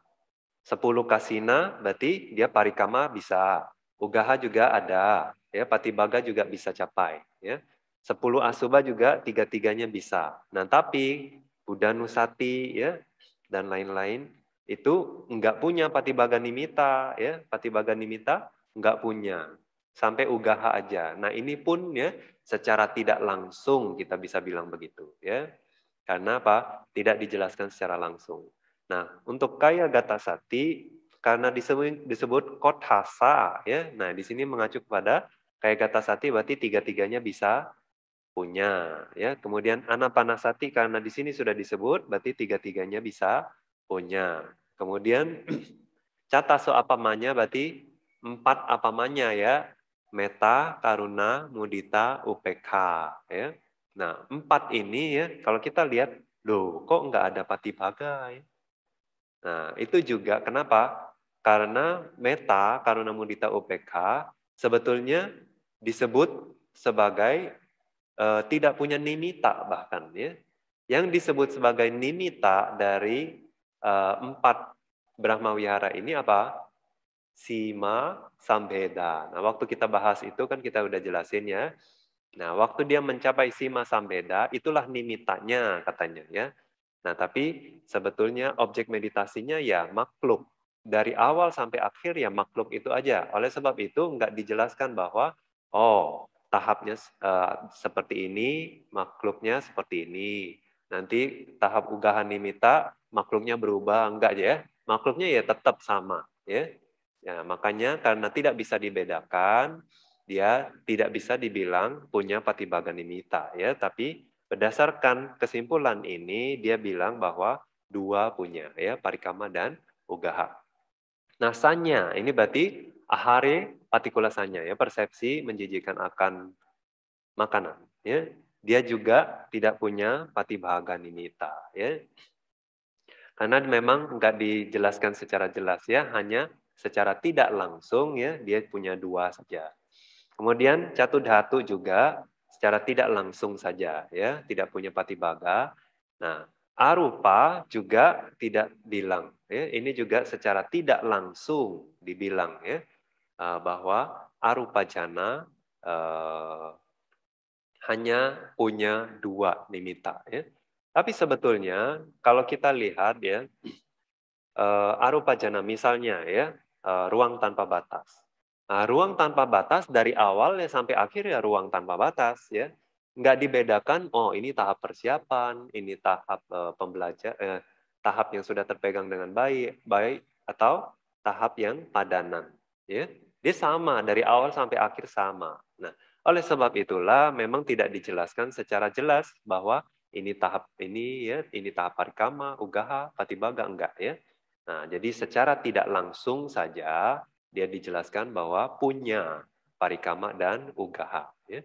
10 kasina berarti dia parikama bisa, ugaha juga ada, ya patibaga juga bisa capai ya. 10 asuba juga tiga-tiganya bisa. Nah, tapi Buddha Nusati ya dan lain-lain itu enggak punya Patibaga Nimita ya, Patibaga Nimita enggak punya. Sampai Ugaha aja. Nah, ini pun ya secara tidak langsung kita bisa bilang begitu ya. Karena apa? Tidak dijelaskan secara langsung. Nah, untuk kaya gata sati karena disebut, disebut kothasa ya. Nah, di sini mengacu kepada kaya gata sati berarti tiga-tiganya bisa punya ya kemudian anapanasati karena di sini sudah disebut berarti tiga-tiganya bisa punya kemudian cataso apamanya berarti empat apamanya ya meta karuna mudita upk ya nah empat ini ya kalau kita lihat loh kok nggak ada pati bagai nah itu juga kenapa karena meta karuna mudita upk sebetulnya disebut sebagai Eh, tidak punya ninita bahkan ya. Yang disebut sebagai ninita dari uh, empat Brahma Wihara ini apa? Sima Sambeda. Nah, waktu kita bahas itu kan kita udah jelasin ya. Nah, waktu dia mencapai Sima Sambeda, itulah nimitanya katanya ya. Nah, tapi sebetulnya objek meditasinya ya makhluk. Dari awal sampai akhir ya makhluk itu aja. Oleh sebab itu nggak dijelaskan bahwa oh tahapnya uh, seperti ini, makhluknya seperti ini. Nanti tahap ugahan nimita, makhluknya berubah enggak aja ya? Makhluknya ya tetap sama, ya. Ya, makanya karena tidak bisa dibedakan, dia tidak bisa dibilang punya patibaga nimita, ya, tapi berdasarkan kesimpulan ini dia bilang bahwa dua punya ya parikama dan ugaha. Nasanya ini berarti ahare patikulasanya ya persepsi menjijikan akan makanan ya dia juga tidak punya pati bahagia ninita ya karena memang nggak dijelaskan secara jelas ya hanya secara tidak langsung ya dia punya dua saja kemudian catu dhatu juga secara tidak langsung saja ya tidak punya baga. nah arupa juga tidak bilang ya ini juga secara tidak langsung dibilang ya Eh, bahwa arupa jana eh, hanya punya dua nimita. Ya. Tapi sebetulnya kalau kita lihat ya eh, arupa jana misalnya ya ruang tanpa batas. Nah, ruang tanpa batas dari awal ya sampai akhir ya ruang tanpa batas ya nggak dibedakan oh ini tahap persiapan ini tahap uh, pembelajar eh, tahap yang sudah terpegang dengan baik baik atau tahap yang padanan Ya, dia sama dari awal sampai akhir sama. Nah, oleh sebab itulah memang tidak dijelaskan secara jelas bahwa ini tahap ini ya, ini tahap parikama, ugaha, patibaga enggak ya. Nah, jadi secara tidak langsung saja dia dijelaskan bahwa punya parikama dan ugaha ya.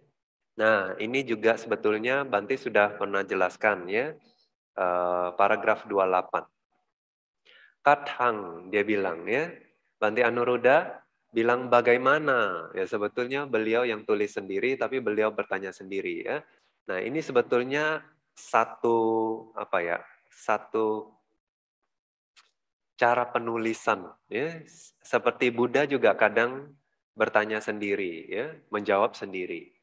Nah, ini juga sebetulnya Banti sudah pernah jelaskan ya eh, paragraf 28. Kathang dia bilang ya, Banti Anuruda bilang bagaimana ya sebetulnya beliau yang tulis sendiri tapi beliau bertanya sendiri ya nah ini sebetulnya satu apa ya satu cara penulisan ya seperti Buddha juga kadang bertanya sendiri ya menjawab sendiri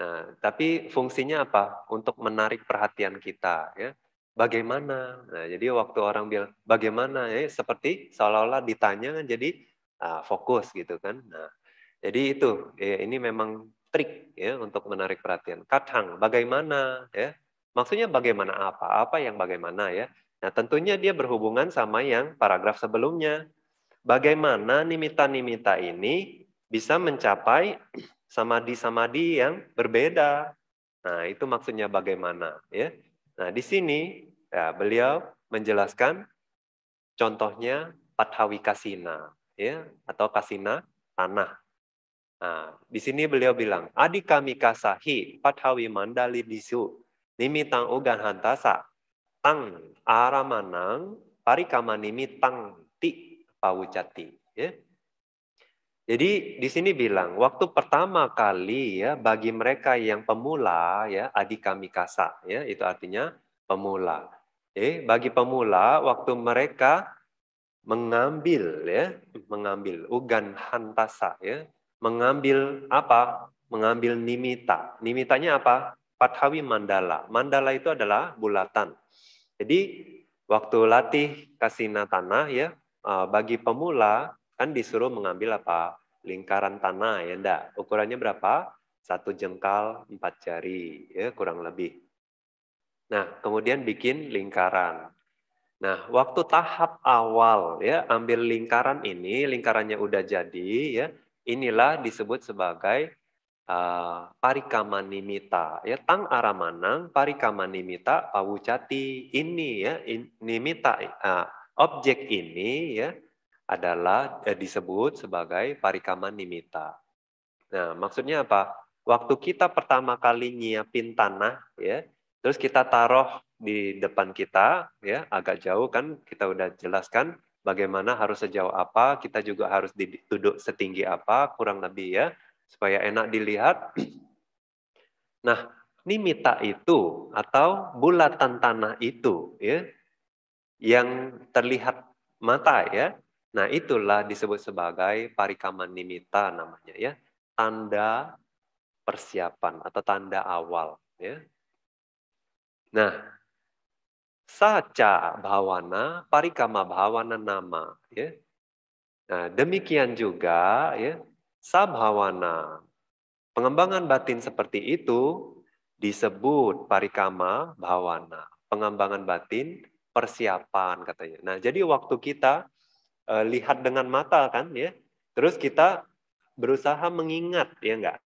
nah tapi fungsinya apa untuk menarik perhatian kita ya bagaimana nah jadi waktu orang bilang bagaimana ya seperti seolah-olah ditanya jadi Uh, fokus gitu kan. Nah, jadi itu ya, ini memang trik ya untuk menarik perhatian. Kadang bagaimana ya? Maksudnya bagaimana apa? Apa yang bagaimana ya? Nah, tentunya dia berhubungan sama yang paragraf sebelumnya. Bagaimana nimita-nimita ini bisa mencapai samadhi-samadhi yang berbeda. Nah, itu maksudnya bagaimana ya. Nah, di sini ya, beliau menjelaskan contohnya Pathavikasina ya atau kasina tanah. Nah, di sini beliau bilang, adik kami kasahi pathawi mandali bisu nimitang ugan hantasa tang aramanang parikama nimitang ti pawucati. Ya. Jadi di sini bilang waktu pertama kali ya bagi mereka yang pemula ya adi kami kasa ya itu artinya pemula. Eh bagi pemula waktu mereka mengambil ya, mengambil ugan hantasa ya, mengambil apa? Mengambil nimita. Nimitanya apa? Pathawi mandala. Mandala itu adalah bulatan. Jadi waktu latih kasina tanah ya, e, bagi pemula kan disuruh mengambil apa? Lingkaran tanah ya ndak. Ukurannya berapa? Satu jengkal empat jari ya kurang lebih. Nah, kemudian bikin lingkaran. Nah, waktu tahap awal ya, ambil lingkaran ini, lingkarannya udah jadi ya. Inilah disebut sebagai uh, eh, parikamanimita ya, tang aramanang parikamanimita pawucati ini ya, in, nimita uh, objek ini ya adalah eh, disebut sebagai parikamanimita. Nah, maksudnya apa? Waktu kita pertama kali nyiapin tanah ya, terus kita taruh di depan kita ya agak jauh kan kita udah jelaskan bagaimana harus sejauh apa kita juga harus duduk setinggi apa kurang lebih ya supaya enak dilihat nah nimita itu atau bulatan tanah itu ya yang terlihat mata ya nah itulah disebut sebagai parikaman nimita namanya ya tanda persiapan atau tanda awal ya. Nah, saca bhavana, parikama bhavana nama. Ya. Nah, demikian juga ya, sabhavana. Pengembangan batin seperti itu disebut parikama bhavana. Pengembangan batin persiapan katanya. Nah, jadi waktu kita eh, lihat dengan mata kan ya. Terus kita berusaha mengingat ya enggak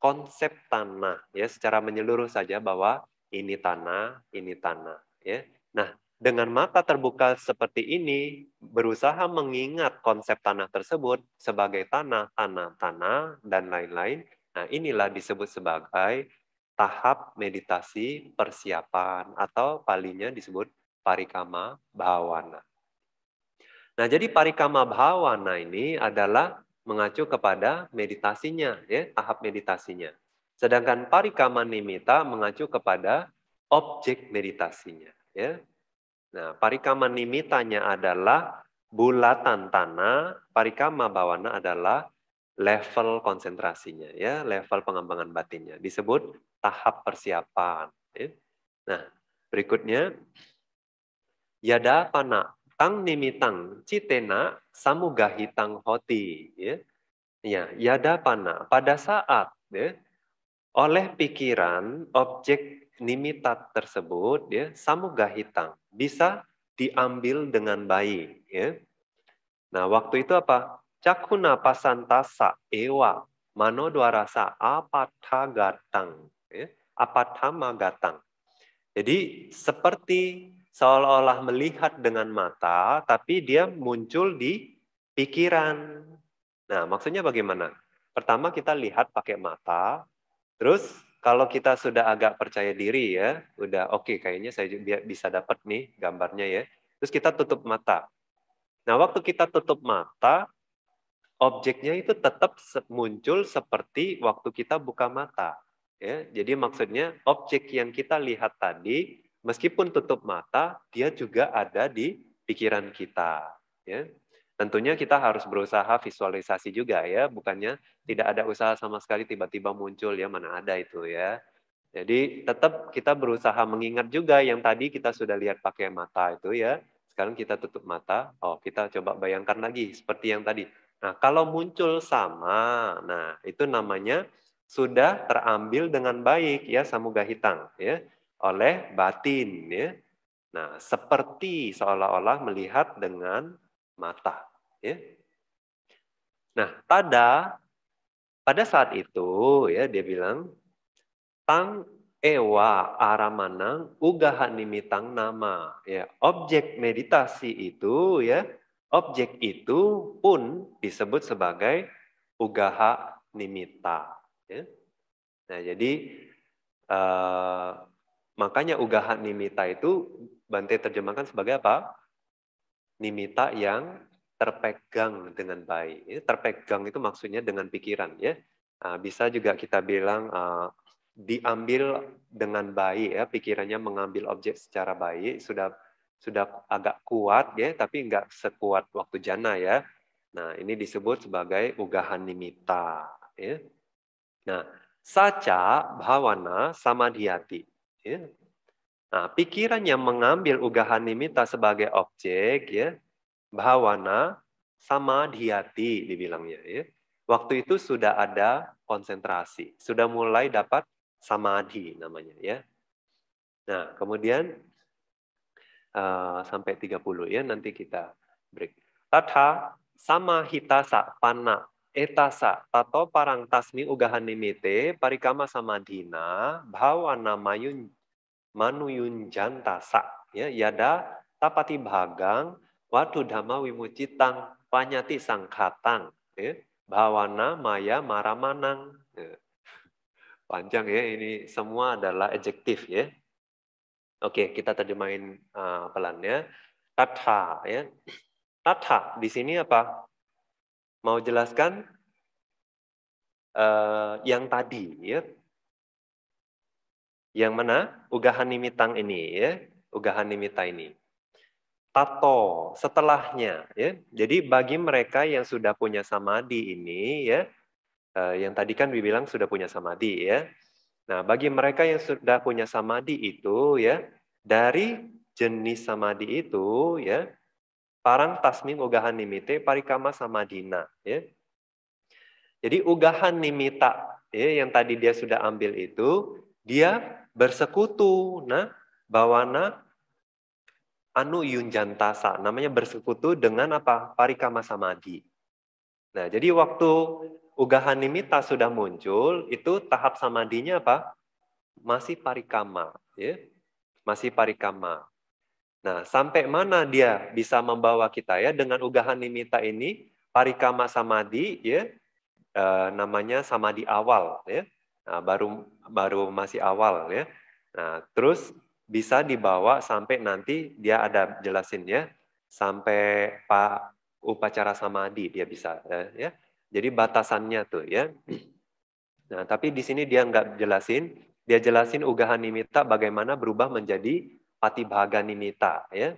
konsep tanah ya secara menyeluruh saja bahwa ini tanah, ini tanah ya. Nah, dengan mata terbuka seperti ini, berusaha mengingat konsep tanah tersebut sebagai tanah, tanah, tanah, dan lain-lain. Nah, inilah disebut sebagai tahap meditasi persiapan atau palingnya disebut parikama bhavana Nah, jadi parikama bhavana ini adalah mengacu kepada meditasinya, ya, tahap meditasinya. Sedangkan parikama nimita mengacu kepada objek meditasinya. Ya. Nah, parikama nimitanya adalah bulatan tanah, parikama bawana adalah level konsentrasinya, ya, level pengembangan batinnya. Disebut tahap persiapan. Ya. Nah, berikutnya yada pana tang nimitang citena samugahitang hoti. Ya. Ya, yada pana pada saat ya, oleh pikiran objek nimitat tersebut ya samuga hitang bisa diambil dengan baik ya. Nah, waktu itu apa? Cakuna pasantasa ewa mano dua rasa gatang ya. Apatama gatang. Jadi seperti seolah-olah melihat dengan mata tapi dia muncul di pikiran. Nah, maksudnya bagaimana? Pertama kita lihat pakai mata, terus kalau kita sudah agak percaya diri ya, udah oke okay, kayaknya saya bisa dapat nih gambarnya ya. Terus kita tutup mata. Nah, waktu kita tutup mata, objeknya itu tetap muncul seperti waktu kita buka mata. Ya, jadi maksudnya objek yang kita lihat tadi, meskipun tutup mata, dia juga ada di pikiran kita. Ya. Tentunya kita harus berusaha visualisasi juga ya, bukannya tidak ada usaha sama sekali tiba-tiba muncul ya mana ada itu ya. Jadi tetap kita berusaha mengingat juga yang tadi kita sudah lihat pakai mata itu ya. Sekarang kita tutup mata. Oh, kita coba bayangkan lagi seperti yang tadi. Nah, kalau muncul sama, nah itu namanya sudah terambil dengan baik ya samuga hitang ya oleh batin ya. Nah, seperti seolah-olah melihat dengan mata. Ya. Nah, tada pada saat itu ya dia bilang tang ewa aramanang ugaha nimitang nama ya objek meditasi itu ya objek itu pun disebut sebagai ugaha nimita ya. nah jadi eh, makanya ugaha nimita itu Bante terjemahkan sebagai apa nimita yang terpegang dengan baik. Ya, terpegang itu maksudnya dengan pikiran ya. Ah, bisa juga kita bilang ah, diambil dengan baik ya, pikirannya mengambil objek secara baik sudah sudah agak kuat ya, tapi nggak sekuat waktu jana ya. Nah ini disebut sebagai ugahan nimita ya. Nah saca bhavana samadhiyati ya. Nah, pikiran yang mengambil ugahan nimita sebagai objek, ya, bahwana sama dihati dibilangnya. Ya. Waktu itu sudah ada konsentrasi, sudah mulai dapat samadhi namanya ya. Nah, kemudian uh, sampai 30 ya nanti kita break. Tatha sama hitasa pana etasa tato parang tasmi ugahan nimite parikama samadhina bhavana mayun manuyunjan tasa ya yada tapati bhagang watu dhamma wimucitang panyati sangkatang ya bhavana maya maramanang ya. panjang ya ini semua adalah adjektif ya oke kita terjemahin uh, pelan ya tatha ya tatha di sini apa mau jelaskan uh, yang tadi ya yang mana? Ugahan nimitang ini ya, ugahan nimita ini. Tato setelahnya ya. Jadi bagi mereka yang sudah punya samadhi ini ya, eh, yang tadi kan dibilang sudah punya samadhi ya. Nah, bagi mereka yang sudah punya samadhi itu ya, dari jenis samadhi itu ya, parang tasmin ugahan nimite parikama samadina ya. Jadi ugahan nimita ya, yang tadi dia sudah ambil itu dia bersekutu nah bawana anu yunjantasa namanya bersekutu dengan apa parikama samadhi nah jadi waktu ugahan nimita sudah muncul itu tahap samadinya apa masih parikama ya masih parikama nah sampai mana dia bisa membawa kita ya dengan ugahan nimita ini parikama samadhi ya e, namanya samadhi awal ya Nah, baru baru masih awal ya. Nah, terus bisa dibawa sampai nanti dia ada jelasin ya sampai pak upacara samadi dia bisa ya, ya. Jadi batasannya tuh ya. Nah, tapi di sini dia nggak jelasin, dia jelasin ugahan nimita bagaimana berubah menjadi patibhaga nimita ya.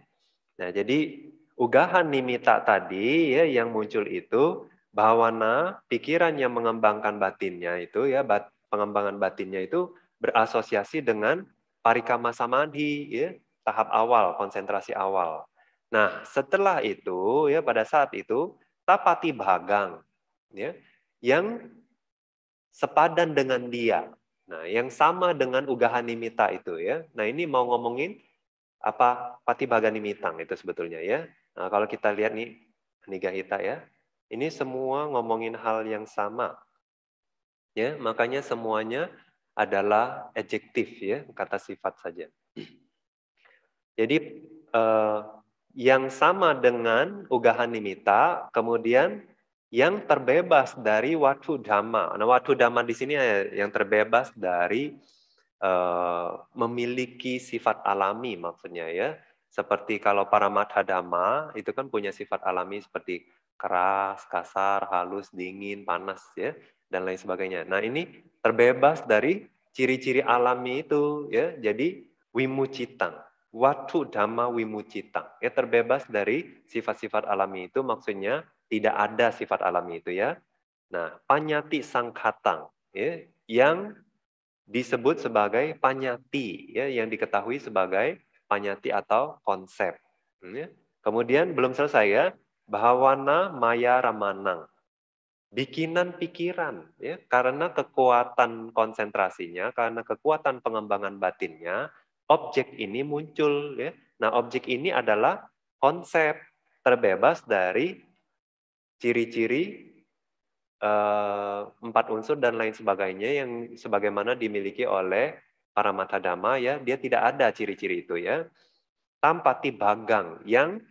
Nah, jadi ugahan nimita tadi ya yang muncul itu bahwana pikiran yang mengembangkan batinnya itu ya bat, pengembangan batinnya itu berasosiasi dengan parikama samadhi, ya, tahap awal, konsentrasi awal. Nah, setelah itu, ya pada saat itu, tapati bagang, ya, yang sepadan dengan dia. Nah, yang sama dengan ugahanimita itu ya. Nah, ini mau ngomongin apa pati mitang itu sebetulnya ya. Nah, kalau kita lihat nih nigahita ya, ini semua ngomongin hal yang sama Ya, makanya semuanya adalah adjektif ya, kata sifat saja. Jadi eh, yang sama dengan ugahan nimita, kemudian yang terbebas dari watu dhamma. Nah, watu dhamma di sini ya, yang terbebas dari eh, memiliki sifat alami maksudnya ya. Seperti kalau para madhadama itu kan punya sifat alami seperti keras, kasar, halus, dingin, panas ya dan lain sebagainya. Nah, ini terbebas dari ciri-ciri alami itu ya. Jadi wimucitang, watu dhamma wimucitang. Ya terbebas dari sifat-sifat alami itu maksudnya tidak ada sifat alami itu ya. Nah, panyati sangkatang ya, yang disebut sebagai panyati ya yang diketahui sebagai panyati atau konsep. Hmm, ya. Kemudian belum selesai ya, Bahawana maya ramanang bikinan pikiran ya karena kekuatan konsentrasinya karena kekuatan pengembangan batinnya objek ini muncul ya nah objek ini adalah konsep terbebas dari ciri-ciri eh, empat unsur dan lain sebagainya yang sebagaimana dimiliki oleh para mata dama ya dia tidak ada ciri-ciri itu ya tanpa tibagang yang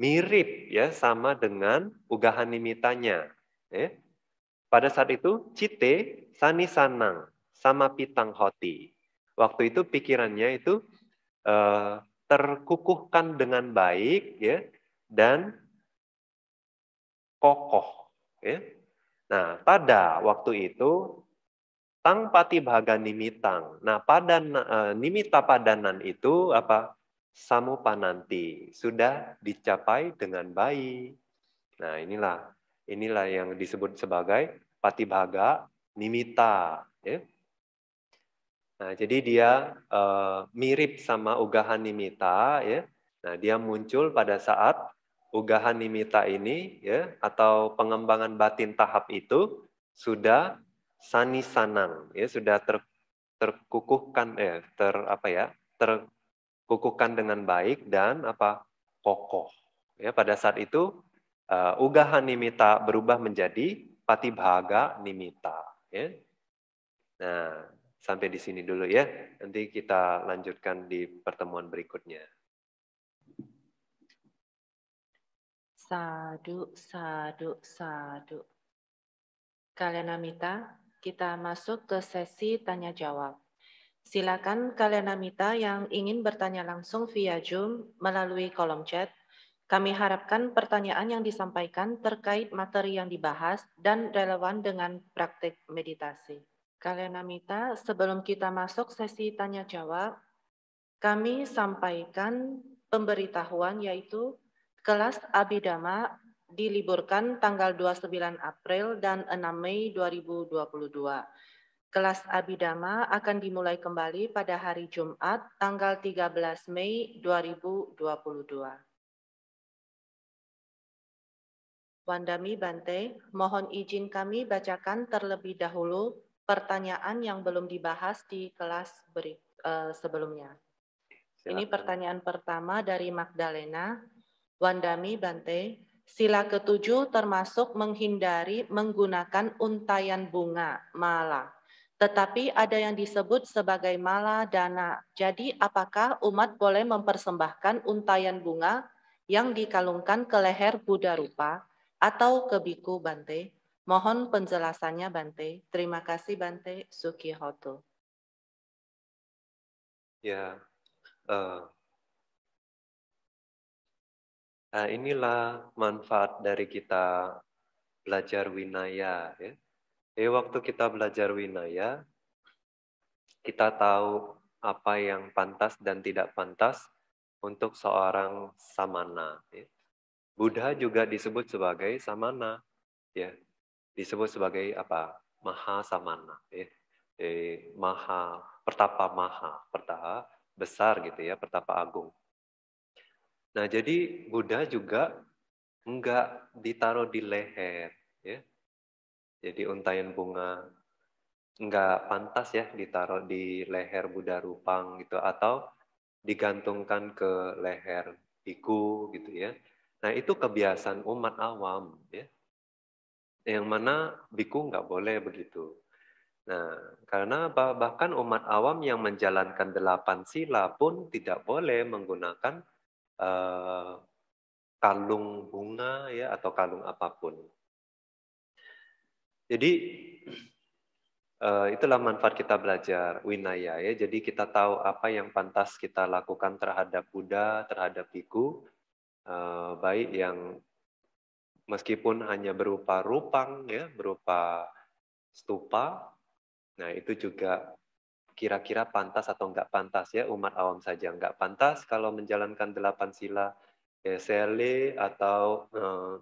mirip ya sama dengan ugahan nimitanya Ya. Pada saat itu, cite sani sanang sama pitang hoti. Waktu itu pikirannya itu eh, terkukuhkan dengan baik ya dan kokoh. Ya. Nah, pada waktu itu tang pati bahaga nimitang. Nah, pada uh, nimita padanan itu apa? Samupananti sudah dicapai dengan baik. Nah, inilah Inilah yang disebut sebagai patibhaga nimita. Ya. Nah, jadi dia uh, mirip sama ugahan nimita. Ya. Nah, dia muncul pada saat ugahan nimita ini ya atau pengembangan batin tahap itu sudah sani sanang ya sudah ter, terkukuhkan eh ter apa ya terkukuhkan dengan baik dan apa kokoh ya pada saat itu uh, eh, ugaha nimita berubah menjadi patibhaga nimita. Ya. Nah, sampai di sini dulu ya. Nanti kita lanjutkan di pertemuan berikutnya. Sadu, sadu, sadu. Kalian Amita, kita masuk ke sesi tanya jawab. Silakan kalian Amita yang ingin bertanya langsung via Zoom melalui kolom chat kami harapkan pertanyaan yang disampaikan terkait materi yang dibahas dan relevan dengan praktik meditasi. Kalian Amita, sebelum kita masuk sesi tanya jawab, kami sampaikan pemberitahuan yaitu kelas Abidama diliburkan tanggal 29 April dan 6 Mei 2022. Kelas Abidama akan dimulai kembali pada hari Jumat tanggal 13 Mei 2022. Wandami Bante, mohon izin kami bacakan terlebih dahulu pertanyaan yang belum dibahas di kelas beri, uh, sebelumnya. Silakan. Ini pertanyaan pertama dari Magdalena. Wandami Bante, sila ketujuh termasuk menghindari menggunakan untayan bunga mala. Tetapi ada yang disebut sebagai mala dana. Jadi apakah umat boleh mempersembahkan untayan bunga yang dikalungkan ke leher Buddha rupa atau ke biku Bante? Mohon penjelasannya Bante. Terima kasih Bante Suki Hoto. Ya, uh, nah inilah manfaat dari kita belajar winaya. Ya. Eh, waktu kita belajar winaya, kita tahu apa yang pantas dan tidak pantas untuk seorang samana. Ya. Buddha juga disebut sebagai samana, ya, disebut sebagai apa? Maha samana, ya. Eh, maha pertapa maha, pertapa besar gitu ya, pertapa agung. Nah, jadi Buddha juga enggak ditaruh di leher, ya. Jadi untayan bunga enggak pantas ya ditaruh di leher Buddha Rupang gitu atau digantungkan ke leher biku gitu ya Nah itu kebiasaan umat awam, ya. Yang mana biku nggak boleh begitu. Nah, karena bahkan umat awam yang menjalankan delapan sila pun tidak boleh menggunakan uh, kalung bunga ya atau kalung apapun. Jadi eh, itulah manfaat kita belajar winaya ya. Jadi kita tahu apa yang pantas kita lakukan terhadap Buddha, terhadap Biku, Eh, baik yang meskipun hanya berupa rupang ya berupa stupa nah itu juga kira-kira pantas atau enggak pantas ya umat awam saja enggak pantas kalau menjalankan delapan sila ya sele atau eh,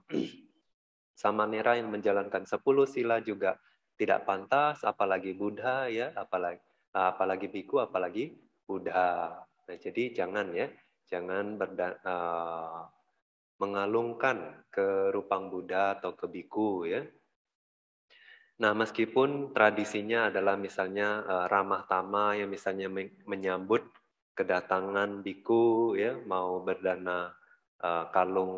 sama samanera yang menjalankan sepuluh sila juga tidak pantas apalagi Buddha ya apalagi apalagi biku apalagi Buddha nah jadi jangan ya jangan berda, uh, mengalungkan ke Rupang Buddha atau ke Biku ya. Nah, meskipun tradisinya adalah misalnya eh, ramah tama yang misalnya menyambut kedatangan biku ya mau berdana eh, kalung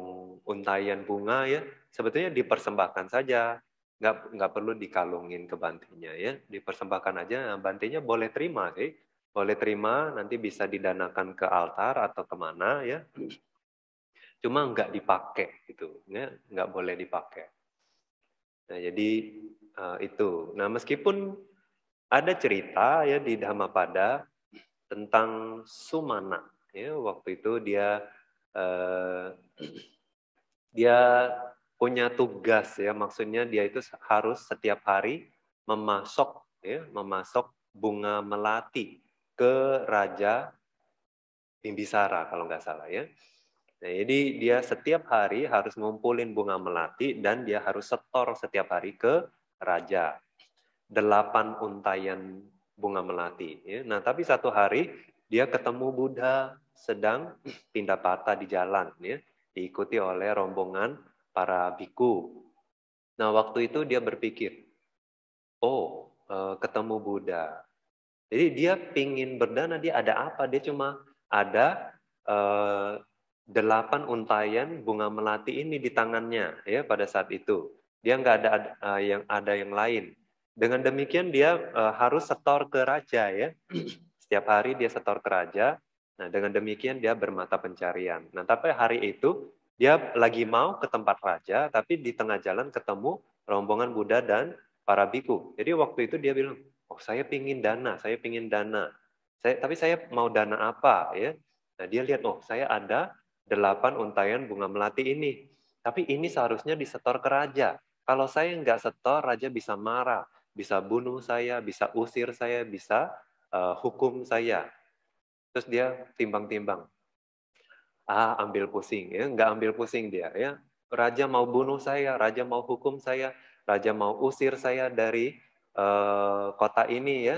untayan bunga ya sebetulnya dipersembahkan saja nggak nggak perlu dikalungin ke bantinya ya dipersembahkan aja bantinya boleh terima sih boleh terima nanti bisa didanakan ke altar atau kemana ya cuma nggak dipakai gitu ya nggak boleh dipakai nah jadi uh, itu nah meskipun ada cerita ya di Dhammapada tentang Sumana ya waktu itu dia uh, dia punya tugas ya maksudnya dia itu harus setiap hari memasok ya memasok bunga melati ke raja Bimbisara kalau nggak salah ya Nah, jadi dia setiap hari harus ngumpulin bunga melati dan dia harus setor setiap hari ke raja. Delapan untayan bunga melati. Ya. Nah, tapi satu hari dia ketemu Buddha sedang pindah patah di jalan, ya, diikuti oleh rombongan para biku. Nah, waktu itu dia berpikir, oh, eh, ketemu Buddha. Jadi dia pingin berdana, dia ada apa? Dia cuma ada eh, delapan untayan bunga melati ini di tangannya ya pada saat itu. Dia nggak ada uh, yang ada yang lain. Dengan demikian dia uh, harus setor ke raja ya. Setiap hari dia setor ke raja. Nah dengan demikian dia bermata pencarian. Nah tapi hari itu dia lagi mau ke tempat raja, tapi di tengah jalan ketemu rombongan Buddha dan para biku. Jadi waktu itu dia bilang, oh saya pingin dana, saya pingin dana. Saya, tapi saya mau dana apa ya? Nah dia lihat, oh saya ada delapan untayan bunga melati ini. Tapi ini seharusnya disetor ke raja. Kalau saya nggak setor, raja bisa marah, bisa bunuh saya, bisa usir saya, bisa uh, hukum saya. Terus dia timbang-timbang. Ah, ambil pusing. Ya, nggak ambil pusing dia. Ya, raja mau bunuh saya, raja mau hukum saya, raja mau usir saya dari uh, kota ini ya.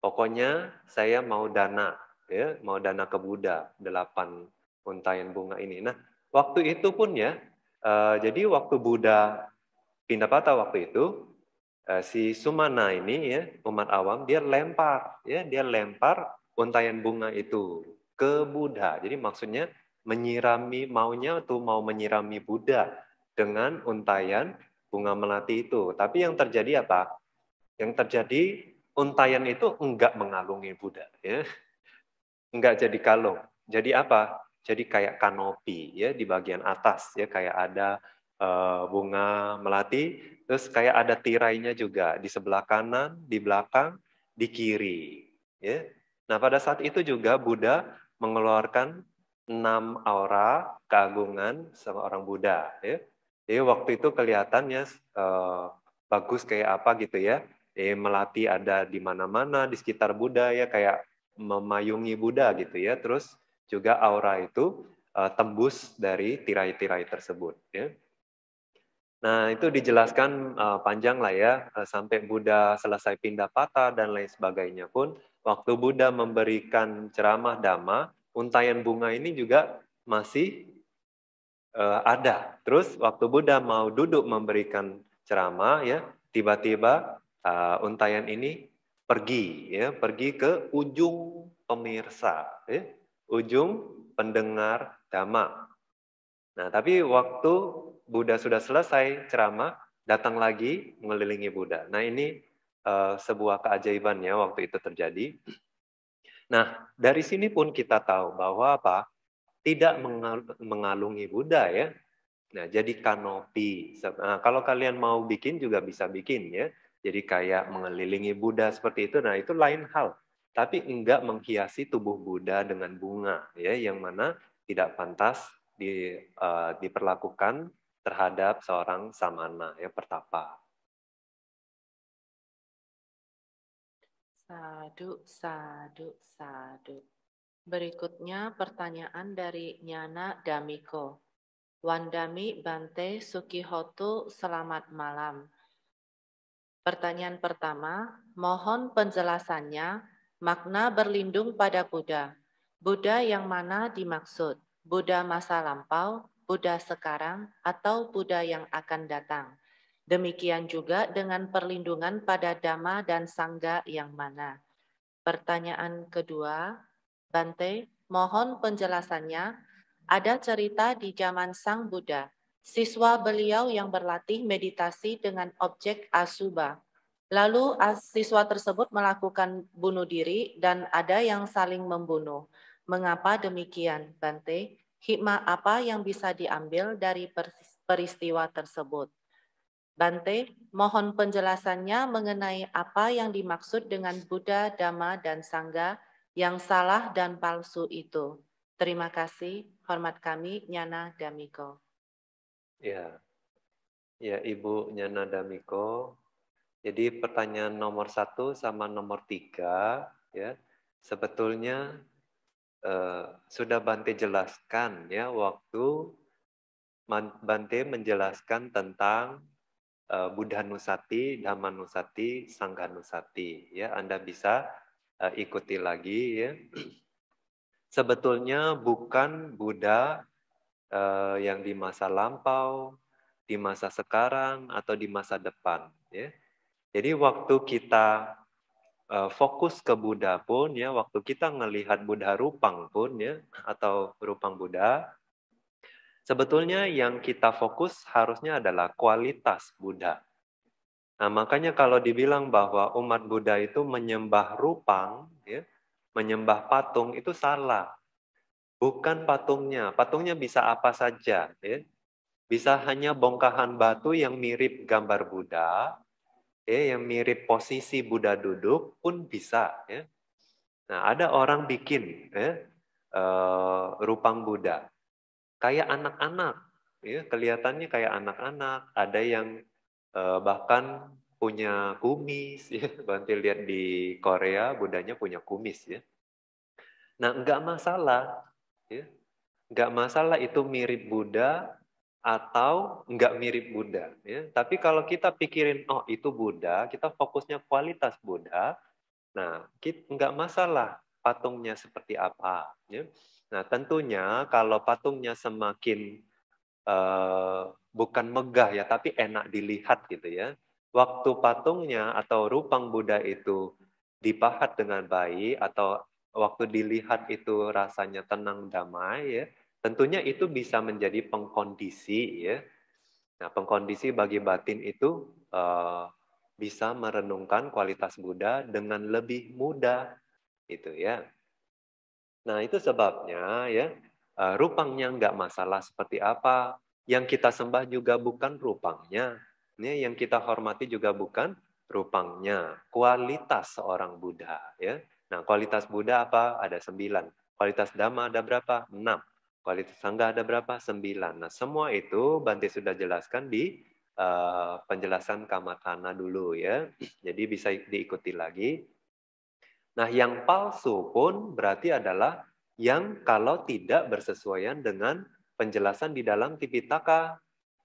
Pokoknya saya mau dana, ya, mau dana ke Buddha, delapan untayan bunga ini. Nah, waktu itu pun ya, uh, jadi waktu Buddha pindah patah waktu itu, uh, si Sumana ini ya, umat awam, dia lempar, ya dia lempar untayan bunga itu ke Buddha. Jadi maksudnya menyirami maunya tuh mau menyirami Buddha dengan untayan bunga melati itu. Tapi yang terjadi apa? Yang terjadi untayan itu enggak mengalungi Buddha, ya. enggak jadi kalung. Jadi apa? jadi kayak kanopi ya di bagian atas ya kayak ada uh, bunga melati terus kayak ada tirainya juga di sebelah kanan di belakang di kiri ya nah pada saat itu juga Buddha mengeluarkan enam aura keagungan orang Buddha ya jadi waktu itu kelihatannya uh, bagus kayak apa gitu ya eh, melati ada di mana-mana di sekitar Buddha ya kayak memayungi Buddha gitu ya terus juga aura itu uh, tembus dari tirai-tirai tersebut. Ya. Nah itu dijelaskan uh, panjang lah ya uh, sampai Buddha selesai pindah patah dan lain sebagainya pun waktu Buddha memberikan ceramah dhamma untayan bunga ini juga masih uh, ada. Terus waktu Buddha mau duduk memberikan ceramah ya tiba-tiba uh, untayan ini pergi ya pergi ke ujung pemirsa ya ujung pendengar dhamma. Nah, tapi waktu Buddha sudah selesai ceramah, datang lagi mengelilingi Buddha. Nah, ini uh, sebuah keajaiban ya waktu itu terjadi. Nah, dari sini pun kita tahu bahwa apa? Tidak mengalungi Buddha ya. Nah, jadi kanopi. Nah, kalau kalian mau bikin juga bisa bikin ya. Jadi kayak mengelilingi Buddha seperti itu. Nah, itu lain hal tapi enggak menghiasi tubuh Buddha dengan bunga ya yang mana tidak pantas di, uh, diperlakukan terhadap seorang samana ya pertapa. Sadu, sadu, sadu. Berikutnya pertanyaan dari Nyana Damiko. Wandami Bante Sukihoto, selamat malam. Pertanyaan pertama, mohon penjelasannya Makna berlindung pada Buddha. Buddha yang mana dimaksud? Buddha masa lampau, Buddha sekarang, atau Buddha yang akan datang. Demikian juga dengan perlindungan pada Dhamma dan Sangga yang mana. Pertanyaan kedua, Bante, mohon penjelasannya. Ada cerita di zaman Sang Buddha, siswa beliau yang berlatih meditasi dengan objek asuba. Lalu siswa tersebut melakukan bunuh diri dan ada yang saling membunuh. Mengapa demikian, Bante? Hikmah apa yang bisa diambil dari peristiwa tersebut? Bante, mohon penjelasannya mengenai apa yang dimaksud dengan Buddha, Dhamma, dan sangga yang salah dan palsu itu. Terima kasih. Hormat kami, Nyana Damiko. Ya, ya Ibu Nyana Damiko, jadi pertanyaan nomor satu sama nomor tiga, ya sebetulnya eh, sudah Bante jelaskan ya waktu Bante menjelaskan tentang eh, Buddha Nusati, Dhamma Nusati, Sangha Nusati. Ya, Anda bisa eh, ikuti lagi ya. Sebetulnya bukan Buddha eh, yang di masa lampau, di masa sekarang atau di masa depan. Ya jadi waktu kita eh, fokus ke Buddha pun ya, waktu kita melihat Buddha Rupang pun ya atau Rupang Buddha, sebetulnya yang kita fokus harusnya adalah kualitas Buddha. Nah, makanya kalau dibilang bahwa umat Buddha itu menyembah rupang, ya, menyembah patung itu salah. Bukan patungnya, patungnya bisa apa saja, ya. Bisa hanya bongkahan batu yang mirip gambar Buddha, ya, yang mirip posisi Buddha duduk pun bisa. Ya. Nah, ada orang bikin ya, uh, rupang Buddha, kayak anak-anak, ya, kelihatannya kayak anak-anak. Ada yang uh, bahkan punya kumis, ya. nanti lihat di Korea Budanya punya kumis ya. Nah, nggak masalah, ya. nggak masalah itu mirip Buddha atau nggak mirip Buddha. Ya. Tapi kalau kita pikirin, oh itu Buddha, kita fokusnya kualitas Buddha, nah kita, nggak masalah patungnya seperti apa. Ya. Nah tentunya kalau patungnya semakin uh, bukan megah ya, tapi enak dilihat gitu ya. Waktu patungnya atau rupang Buddha itu dipahat dengan baik atau waktu dilihat itu rasanya tenang damai ya Tentunya itu bisa menjadi pengkondisi ya. Nah, pengkondisi bagi batin itu uh, bisa merenungkan kualitas Buddha dengan lebih mudah itu ya. Nah, itu sebabnya ya uh, rupangnya nggak masalah seperti apa. Yang kita sembah juga bukan rupangnya. Ini yang kita hormati juga bukan rupangnya. Kualitas seorang Buddha ya. Nah, kualitas Buddha apa? Ada sembilan. Kualitas Dhamma ada berapa? Enam Kualitas tangga ada berapa? Sembilan. Nah, semua itu Banti sudah jelaskan di uh, penjelasan kamatana dulu ya. Jadi bisa diikuti lagi. Nah, yang palsu pun berarti adalah yang kalau tidak bersesuaian dengan penjelasan di dalam tipitaka.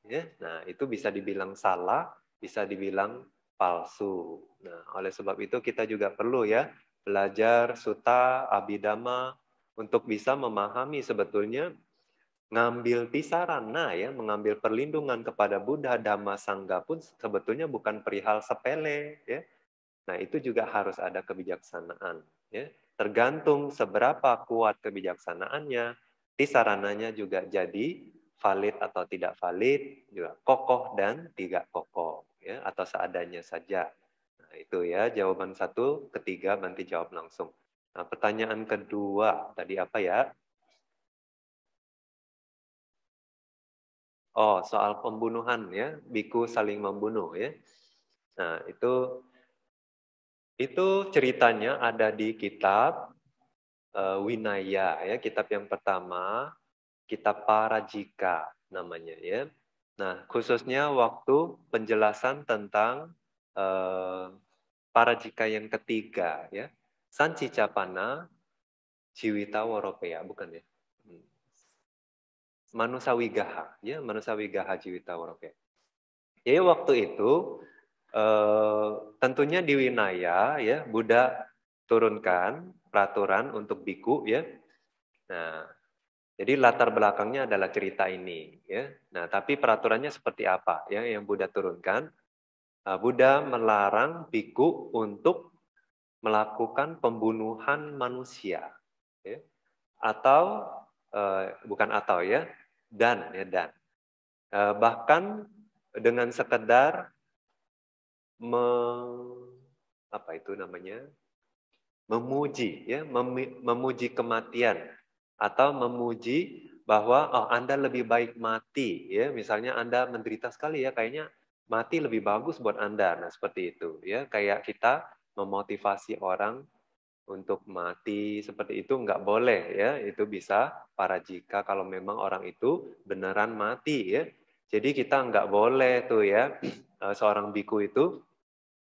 Ya, nah, itu bisa dibilang salah, bisa dibilang palsu. Nah, oleh sebab itu kita juga perlu ya belajar suta, abidama, untuk bisa memahami sebetulnya ngambil pisarana nah ya, mengambil perlindungan kepada Buddha Dhamma Sangga pun sebetulnya bukan perihal sepele ya. Nah, itu juga harus ada kebijaksanaan ya. Tergantung seberapa kuat kebijaksanaannya, pisarananya juga jadi valid atau tidak valid, juga kokoh dan tidak kokoh ya atau seadanya saja. Nah, itu ya jawaban satu, ketiga nanti jawab langsung. Nah, pertanyaan kedua tadi apa ya? Oh, soal pembunuhan ya, biku saling membunuh ya. Nah, itu itu ceritanya ada di kitab uh, Winaya ya, kitab yang pertama, kitab Parajika namanya ya. Nah, khususnya waktu penjelasan tentang uh, Parajika yang ketiga ya Capana Ciwita Waropeya, bukan ya? manusawi hmm. Manusawigaha, ya Manusawigaha Ciwita Waropeya. Jadi ya, ya, waktu itu eh, tentunya di Winaya ya Buddha turunkan peraturan untuk biku ya. Nah, jadi latar belakangnya adalah cerita ini ya. Nah, tapi peraturannya seperti apa ya yang Buddha turunkan? Eh, Buddha melarang biku untuk melakukan pembunuhan manusia ya, atau eh, bukan atau ya dan ya dan eh, bahkan dengan sekedar me, apa itu namanya memuji ya mem, memuji kematian atau memuji bahwa oh Anda lebih baik mati ya misalnya Anda menderita sekali ya kayaknya mati lebih bagus buat Anda nah seperti itu ya kayak kita memotivasi orang untuk mati seperti itu nggak boleh ya itu bisa para jika kalau memang orang itu beneran mati ya jadi kita nggak boleh tuh ya eh, seorang biku itu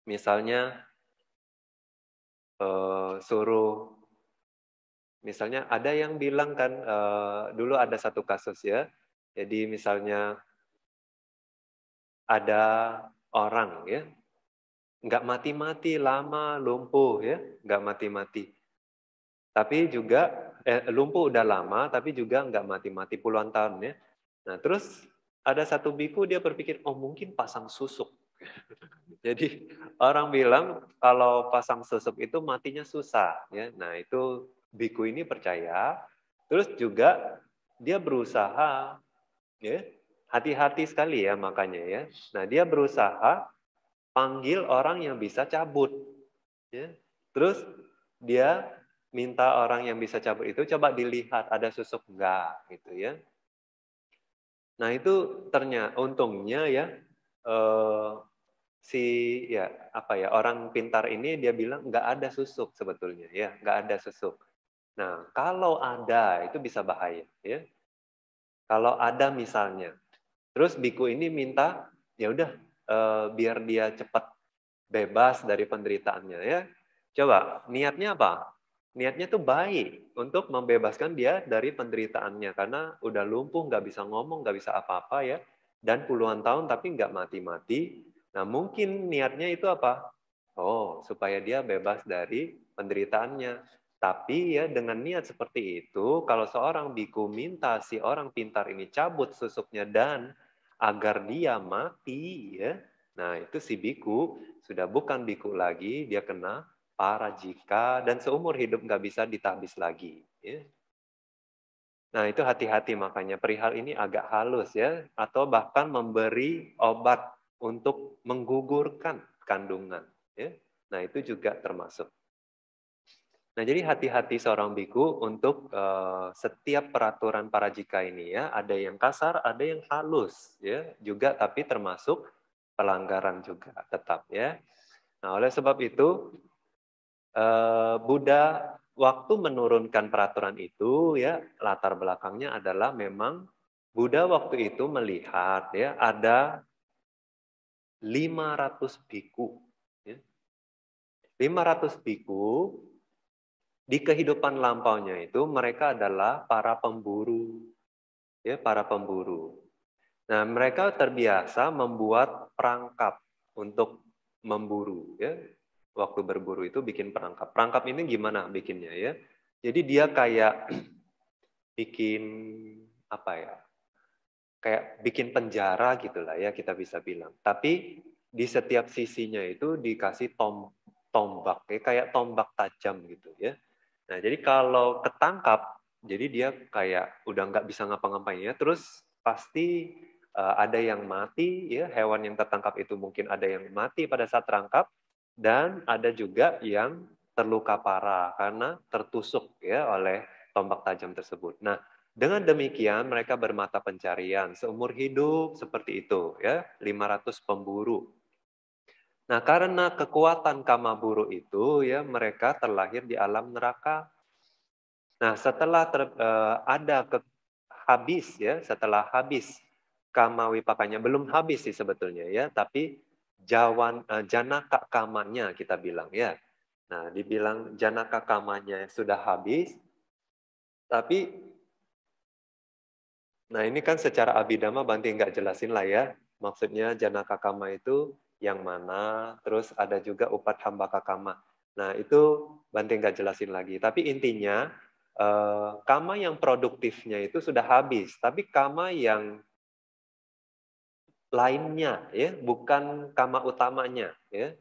misalnya eh, suruh misalnya ada yang bilang kan eh, dulu ada satu kasus ya jadi misalnya ada orang ya nggak mati-mati lama lumpuh ya, nggak mati-mati. Tapi juga eh, lumpuh udah lama, tapi juga nggak mati-mati puluhan tahun ya. Nah terus ada satu biku dia berpikir, oh mungkin pasang susuk. Jadi orang bilang kalau pasang susuk itu matinya susah ya. Nah itu biku ini percaya. Terus juga dia berusaha ya hati-hati sekali ya makanya ya. Nah dia berusaha panggil orang yang bisa cabut. Ya. Terus dia minta orang yang bisa cabut itu coba dilihat ada susuk enggak gitu ya. Nah itu ternyata untungnya ya eh, si ya apa ya orang pintar ini dia bilang nggak ada susuk sebetulnya ya nggak ada susuk. Nah kalau ada itu bisa bahaya ya. Kalau ada misalnya, terus biku ini minta ya udah uh, biar dia cepat bebas dari penderitaannya ya. Coba niatnya apa? Niatnya tuh baik untuk membebaskan dia dari penderitaannya karena udah lumpuh nggak bisa ngomong nggak bisa apa-apa ya dan puluhan tahun tapi nggak mati-mati. Nah mungkin niatnya itu apa? Oh supaya dia bebas dari penderitaannya. Tapi ya dengan niat seperti itu, kalau seorang biku minta si orang pintar ini cabut susuknya dan agar dia mati ya. Nah, itu si biku sudah bukan biku lagi, dia kena para jika dan seumur hidup nggak bisa ditabis lagi ya. Nah, itu hati-hati makanya perihal ini agak halus ya atau bahkan memberi obat untuk menggugurkan kandungan ya. Nah, itu juga termasuk Nah, jadi hati-hati seorang biku untuk uh, setiap peraturan para jika ini ya, ada yang kasar, ada yang halus ya, juga tapi termasuk pelanggaran juga tetap ya. Nah, oleh sebab itu uh, Buddha waktu menurunkan peraturan itu ya, latar belakangnya adalah memang Buddha waktu itu melihat ya ada 500 biku ya. 500 biku di kehidupan lampaunya itu mereka adalah para pemburu, ya para pemburu. Nah mereka terbiasa membuat perangkap untuk memburu, ya. Waktu berburu itu bikin perangkap. Perangkap ini gimana bikinnya ya? Jadi dia kayak bikin apa ya? Kayak bikin penjara gitulah ya kita bisa bilang. Tapi di setiap sisinya itu dikasih tom tombak ya kayak tombak tajam gitu ya Nah, jadi kalau ketangkap, jadi dia kayak udah nggak bisa ngapa-ngapain ya, terus pasti uh, ada yang mati, ya hewan yang tertangkap itu mungkin ada yang mati pada saat terangkap, dan ada juga yang terluka parah karena tertusuk ya oleh tombak tajam tersebut. Nah, dengan demikian mereka bermata pencarian seumur hidup seperti itu ya, 500 pemburu Nah, karena kekuatan kama buru itu ya mereka terlahir di alam neraka. Nah, setelah ter, uh, ada ke, habis ya, setelah habis kama wipakanya belum habis sih sebetulnya ya, tapi jawan uh, janaka kamanya kita bilang ya. Nah, dibilang janaka kamanya sudah habis tapi Nah, ini kan secara abidama banting nggak jelasin lah ya. Maksudnya janaka kama itu yang mana, terus ada juga upat hamba kakama. Nah, itu Banting gak jelasin lagi. Tapi intinya, eh, kama yang produktifnya itu sudah habis. Tapi kama yang lainnya, ya bukan kama utamanya. ya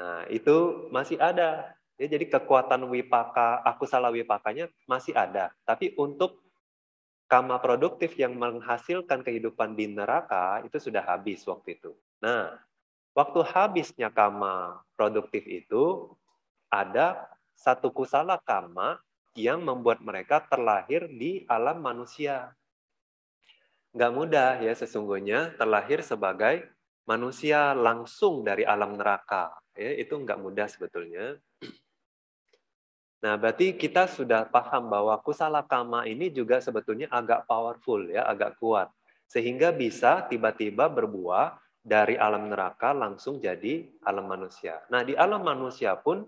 Nah, itu masih ada. Ya, jadi kekuatan wipaka, aku salah wipakanya masih ada. Tapi untuk kama produktif yang menghasilkan kehidupan di neraka, itu sudah habis waktu itu. Nah, Waktu habisnya kama produktif itu ada satu kusala kama yang membuat mereka terlahir di alam manusia. Gak mudah ya sesungguhnya terlahir sebagai manusia langsung dari alam neraka. Ya, itu nggak mudah sebetulnya. Nah, berarti kita sudah paham bahwa kusala kama ini juga sebetulnya agak powerful ya, agak kuat. Sehingga bisa tiba-tiba berbuah dari alam neraka langsung jadi alam manusia. Nah, di alam manusia pun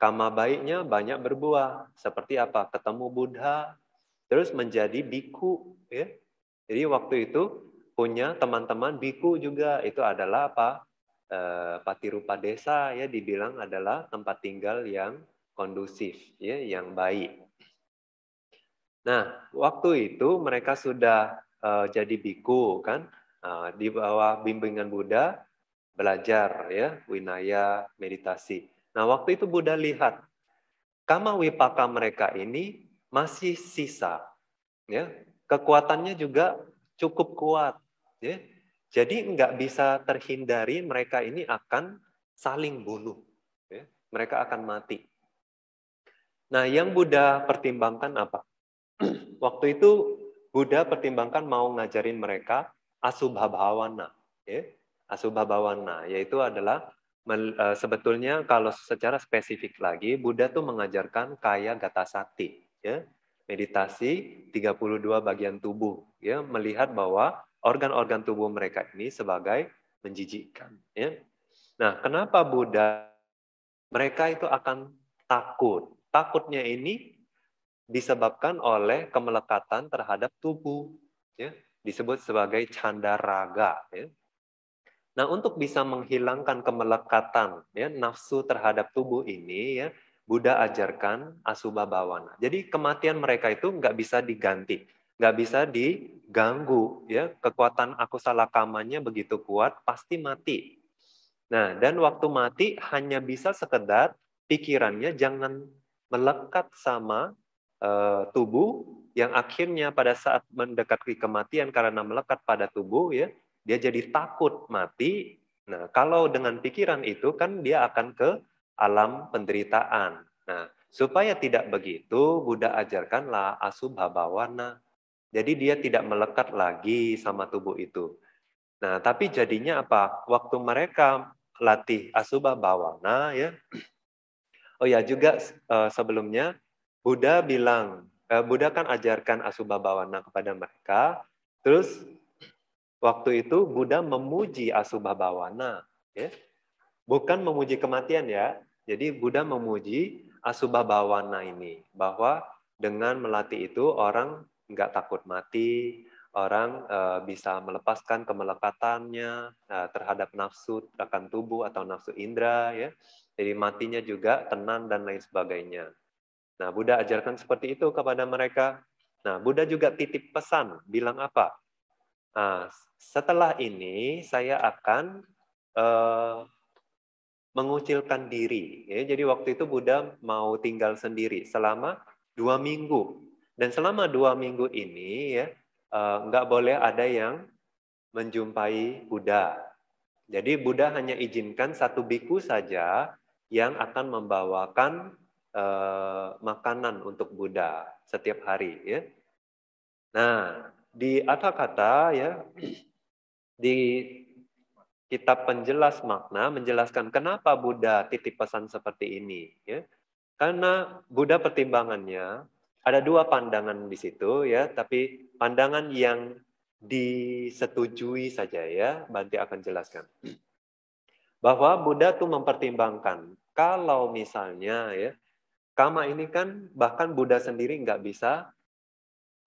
kama baiknya banyak berbuah. Seperti apa? Ketemu Buddha, terus menjadi biku. Ya. Jadi waktu itu punya teman-teman biku juga. Itu adalah apa? E, patirupa desa ya dibilang adalah tempat tinggal yang kondusif, ya, yang baik. Nah, waktu itu mereka sudah e, jadi biku kan Nah, di bawah bimbingan Buddha belajar ya winaya meditasi. Nah waktu itu Buddha lihat kama wipaka mereka ini masih sisa, ya kekuatannya juga cukup kuat, ya. Jadi nggak bisa terhindari mereka ini akan saling bunuh, ya. mereka akan mati. Nah yang Buddha pertimbangkan apa? Waktu itu Buddha pertimbangkan mau ngajarin mereka asubha bhavana ya asubha bhavana yaitu adalah e, sebetulnya kalau secara spesifik lagi Buddha tuh mengajarkan kaya gata sati ya meditasi 32 bagian tubuh ya melihat bahwa organ-organ tubuh mereka ini sebagai menjijikan. ya nah kenapa Buddha mereka itu akan takut takutnya ini disebabkan oleh kemelekatan terhadap tubuh ya disebut sebagai canda raga. Ya. Nah, untuk bisa menghilangkan kemelekatan ya, nafsu terhadap tubuh ini, ya, Buddha ajarkan asuba bawana. Jadi kematian mereka itu nggak bisa diganti, nggak bisa diganggu. Ya, kekuatan aku salah kamannya begitu kuat, pasti mati. Nah, dan waktu mati hanya bisa sekedar pikirannya jangan melekat sama Eh, tubuh yang akhirnya pada saat mendekati kematian karena melekat pada tubuh ya dia jadi takut mati nah kalau dengan pikiran itu kan dia akan ke alam penderitaan nah supaya tidak begitu Buddha ajarkanlah asubhabawana bawana jadi dia tidak melekat lagi sama tubuh itu nah tapi jadinya apa waktu mereka latih asubhabawana bawana ya oh ya juga eh, sebelumnya Buddha bilang, eh, Buddha kan ajarkan asubha Bawana kepada mereka, terus waktu itu Buddha memuji asubha Bawana, ya. bukan memuji kematian ya, jadi Buddha memuji asubha Bawana ini, bahwa dengan melatih itu orang nggak takut mati, orang eh, bisa melepaskan kemelekatannya uh, terhadap nafsu akan tubuh atau nafsu indera ya jadi matinya juga tenang dan lain sebagainya Nah, Buddha ajarkan seperti itu kepada mereka. Nah, Buddha juga titip pesan, bilang apa? Nah, setelah ini saya akan uh, mengucilkan diri. Ya, jadi waktu itu Buddha mau tinggal sendiri selama dua minggu. Dan selama dua minggu ini ya uh, nggak boleh ada yang menjumpai Buddha. Jadi Buddha hanya izinkan satu biku saja yang akan membawakan Eh, makanan untuk Buddha setiap hari ya. Nah, di kata-kata ya di kitab penjelas makna menjelaskan kenapa Buddha titip pesan seperti ini ya. Karena Buddha pertimbangannya ada dua pandangan di situ ya, tapi pandangan yang disetujui saja ya, Banti akan jelaskan. Bahwa Buddha tuh mempertimbangkan kalau misalnya ya Kama ini kan bahkan Buddha sendiri nggak bisa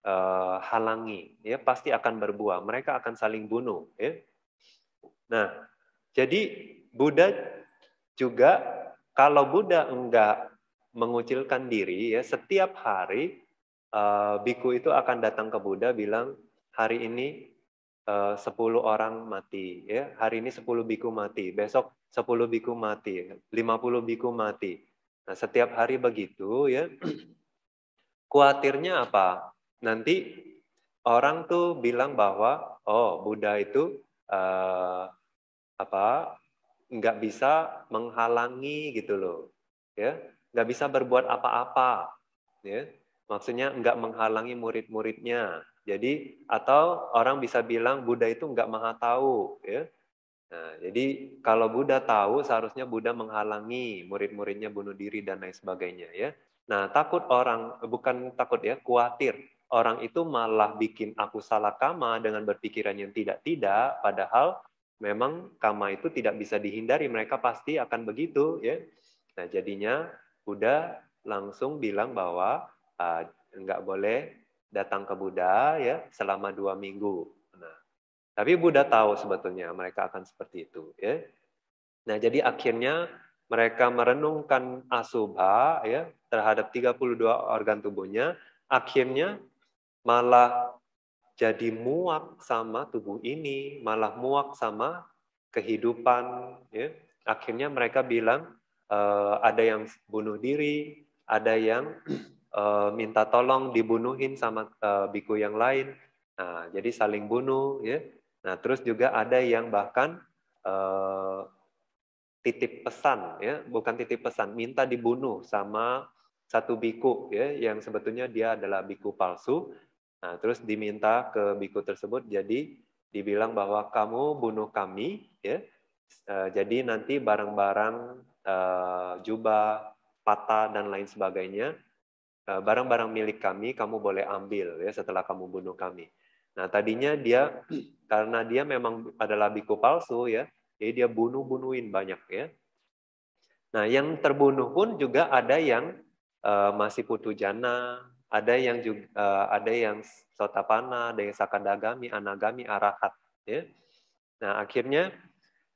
uh, halangi, ya pasti akan berbuah. Mereka akan saling bunuh. Ya. Nah, jadi Buddha juga kalau Buddha enggak mengucilkan diri, ya setiap hari uh, biku itu akan datang ke Buddha bilang hari ini eh, uh, 10 orang mati, ya hari ini sepuluh biku mati, besok sepuluh biku mati, lima puluh biku mati. Nah, setiap hari begitu ya. Kuatirnya apa? Nanti orang tuh bilang bahwa oh Buddha itu uh, apa nggak bisa menghalangi gitu loh ya nggak bisa berbuat apa-apa ya maksudnya nggak menghalangi murid-muridnya jadi atau orang bisa bilang Buddha itu nggak maha tahu ya Nah, jadi kalau Buddha tahu seharusnya Buddha menghalangi murid-muridnya bunuh diri dan lain sebagainya ya. Nah, takut orang bukan takut ya, khawatir orang itu malah bikin aku salah kama dengan berpikiran yang tidak-tidak padahal memang kama itu tidak bisa dihindari, mereka pasti akan begitu ya. Nah, jadinya Buddha langsung bilang bahwa uh, nggak boleh datang ke Buddha ya selama dua minggu tapi Buddha tahu sebetulnya mereka akan seperti itu. Ya. Nah, jadi akhirnya mereka merenungkan asubha ya, terhadap 32 organ tubuhnya, akhirnya malah jadi muak sama tubuh ini, malah muak sama kehidupan. Ya. Akhirnya mereka bilang, e, ada yang bunuh diri, ada yang e, minta tolong dibunuhin sama e, biku yang lain. Nah, jadi saling bunuh. Ya Nah, terus juga ada yang bahkan eh, titip pesan ya, bukan titip pesan, minta dibunuh sama satu biku ya yang sebetulnya dia adalah biku palsu. Nah, terus diminta ke biku tersebut jadi dibilang bahwa kamu bunuh kami ya. Eh, jadi nanti barang-barang eh, jubah, patah dan lain sebagainya eh, barang-barang milik kami kamu boleh ambil ya setelah kamu bunuh kami. Nah, tadinya dia karena dia memang adalah biku palsu ya, jadi dia bunuh-bunuhin banyak ya. Nah, yang terbunuh pun juga ada yang uh, masih putu jana, ada yang juga uh, eh, ada yang sotapana, ada yang sakadagami anagami, arahat ya. Nah, akhirnya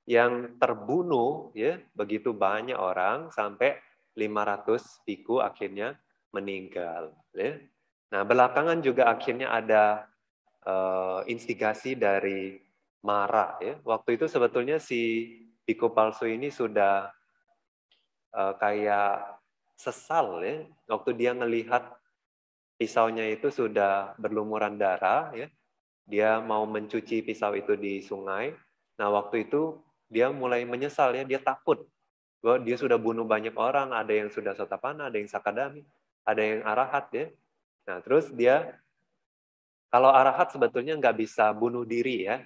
yang terbunuh ya begitu banyak orang sampai 500 biku akhirnya meninggal ya. Nah, belakangan juga akhirnya ada uh, instigasi dari Mara. Ya. Waktu itu sebetulnya si Biko Palsu ini sudah uh, kayak sesal ya. Waktu dia melihat pisaunya itu sudah berlumuran darah ya. Dia mau mencuci pisau itu di sungai. Nah, waktu itu dia mulai menyesal ya, dia takut bahwa dia sudah bunuh banyak orang, ada yang sudah sotapana, ada yang sakadami, ada yang arahat ya. Nah, terus dia kalau arahat sebetulnya nggak bisa bunuh diri ya,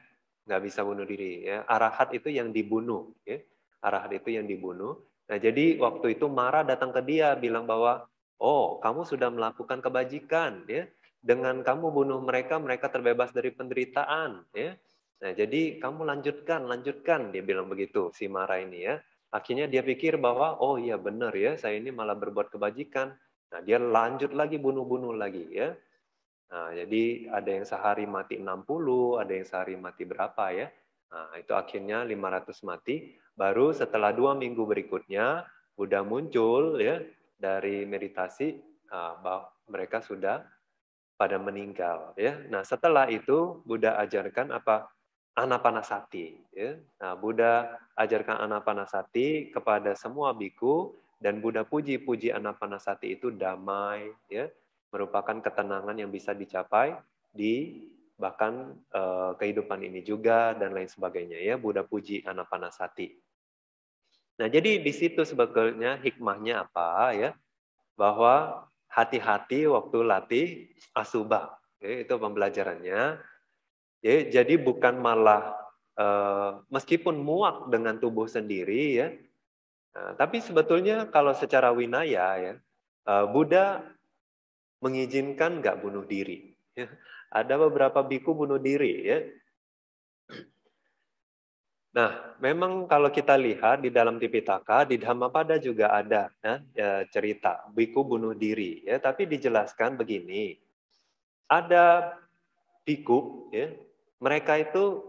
nggak bisa bunuh diri ya. Arahat itu yang dibunuh, ya. arahat itu yang dibunuh. Nah jadi waktu itu Mara datang ke dia bilang bahwa oh kamu sudah melakukan kebajikan ya dengan kamu bunuh mereka mereka terbebas dari penderitaan ya. Nah jadi kamu lanjutkan lanjutkan dia bilang begitu si Mara ini ya. Akhirnya dia pikir bahwa oh iya benar ya saya ini malah berbuat kebajikan. Nah dia lanjut lagi bunuh-bunuh lagi ya. Nah, jadi ada yang sehari mati 60, ada yang sehari mati berapa ya. Nah, itu akhirnya 500 mati. Baru setelah dua minggu berikutnya, Buddha muncul ya dari meditasi ah, bahwa mereka sudah pada meninggal ya. Nah, setelah itu Buddha ajarkan apa? Anapanasati ya. Nah, Buddha ajarkan anapanasati kepada semua biku dan Buddha puji-puji anapanasati itu damai ya merupakan ketenangan yang bisa dicapai di bahkan eh, kehidupan ini juga dan lain sebagainya ya Buddha puji anak anapanasati. Nah jadi di situ sebetulnya hikmahnya apa ya bahwa hati-hati waktu latih asuba, ya, itu pembelajarannya. Ya, jadi bukan malah eh, meskipun muak dengan tubuh sendiri ya, nah, tapi sebetulnya kalau secara winaya ya eh, Buddha mengizinkan nggak bunuh diri. Ya. Ada beberapa biku bunuh diri. Ya. Nah, memang kalau kita lihat di dalam Tipitaka, di Dhammapada juga ada ya, ya cerita biku bunuh diri. Ya, tapi dijelaskan begini, ada biku, ya, mereka itu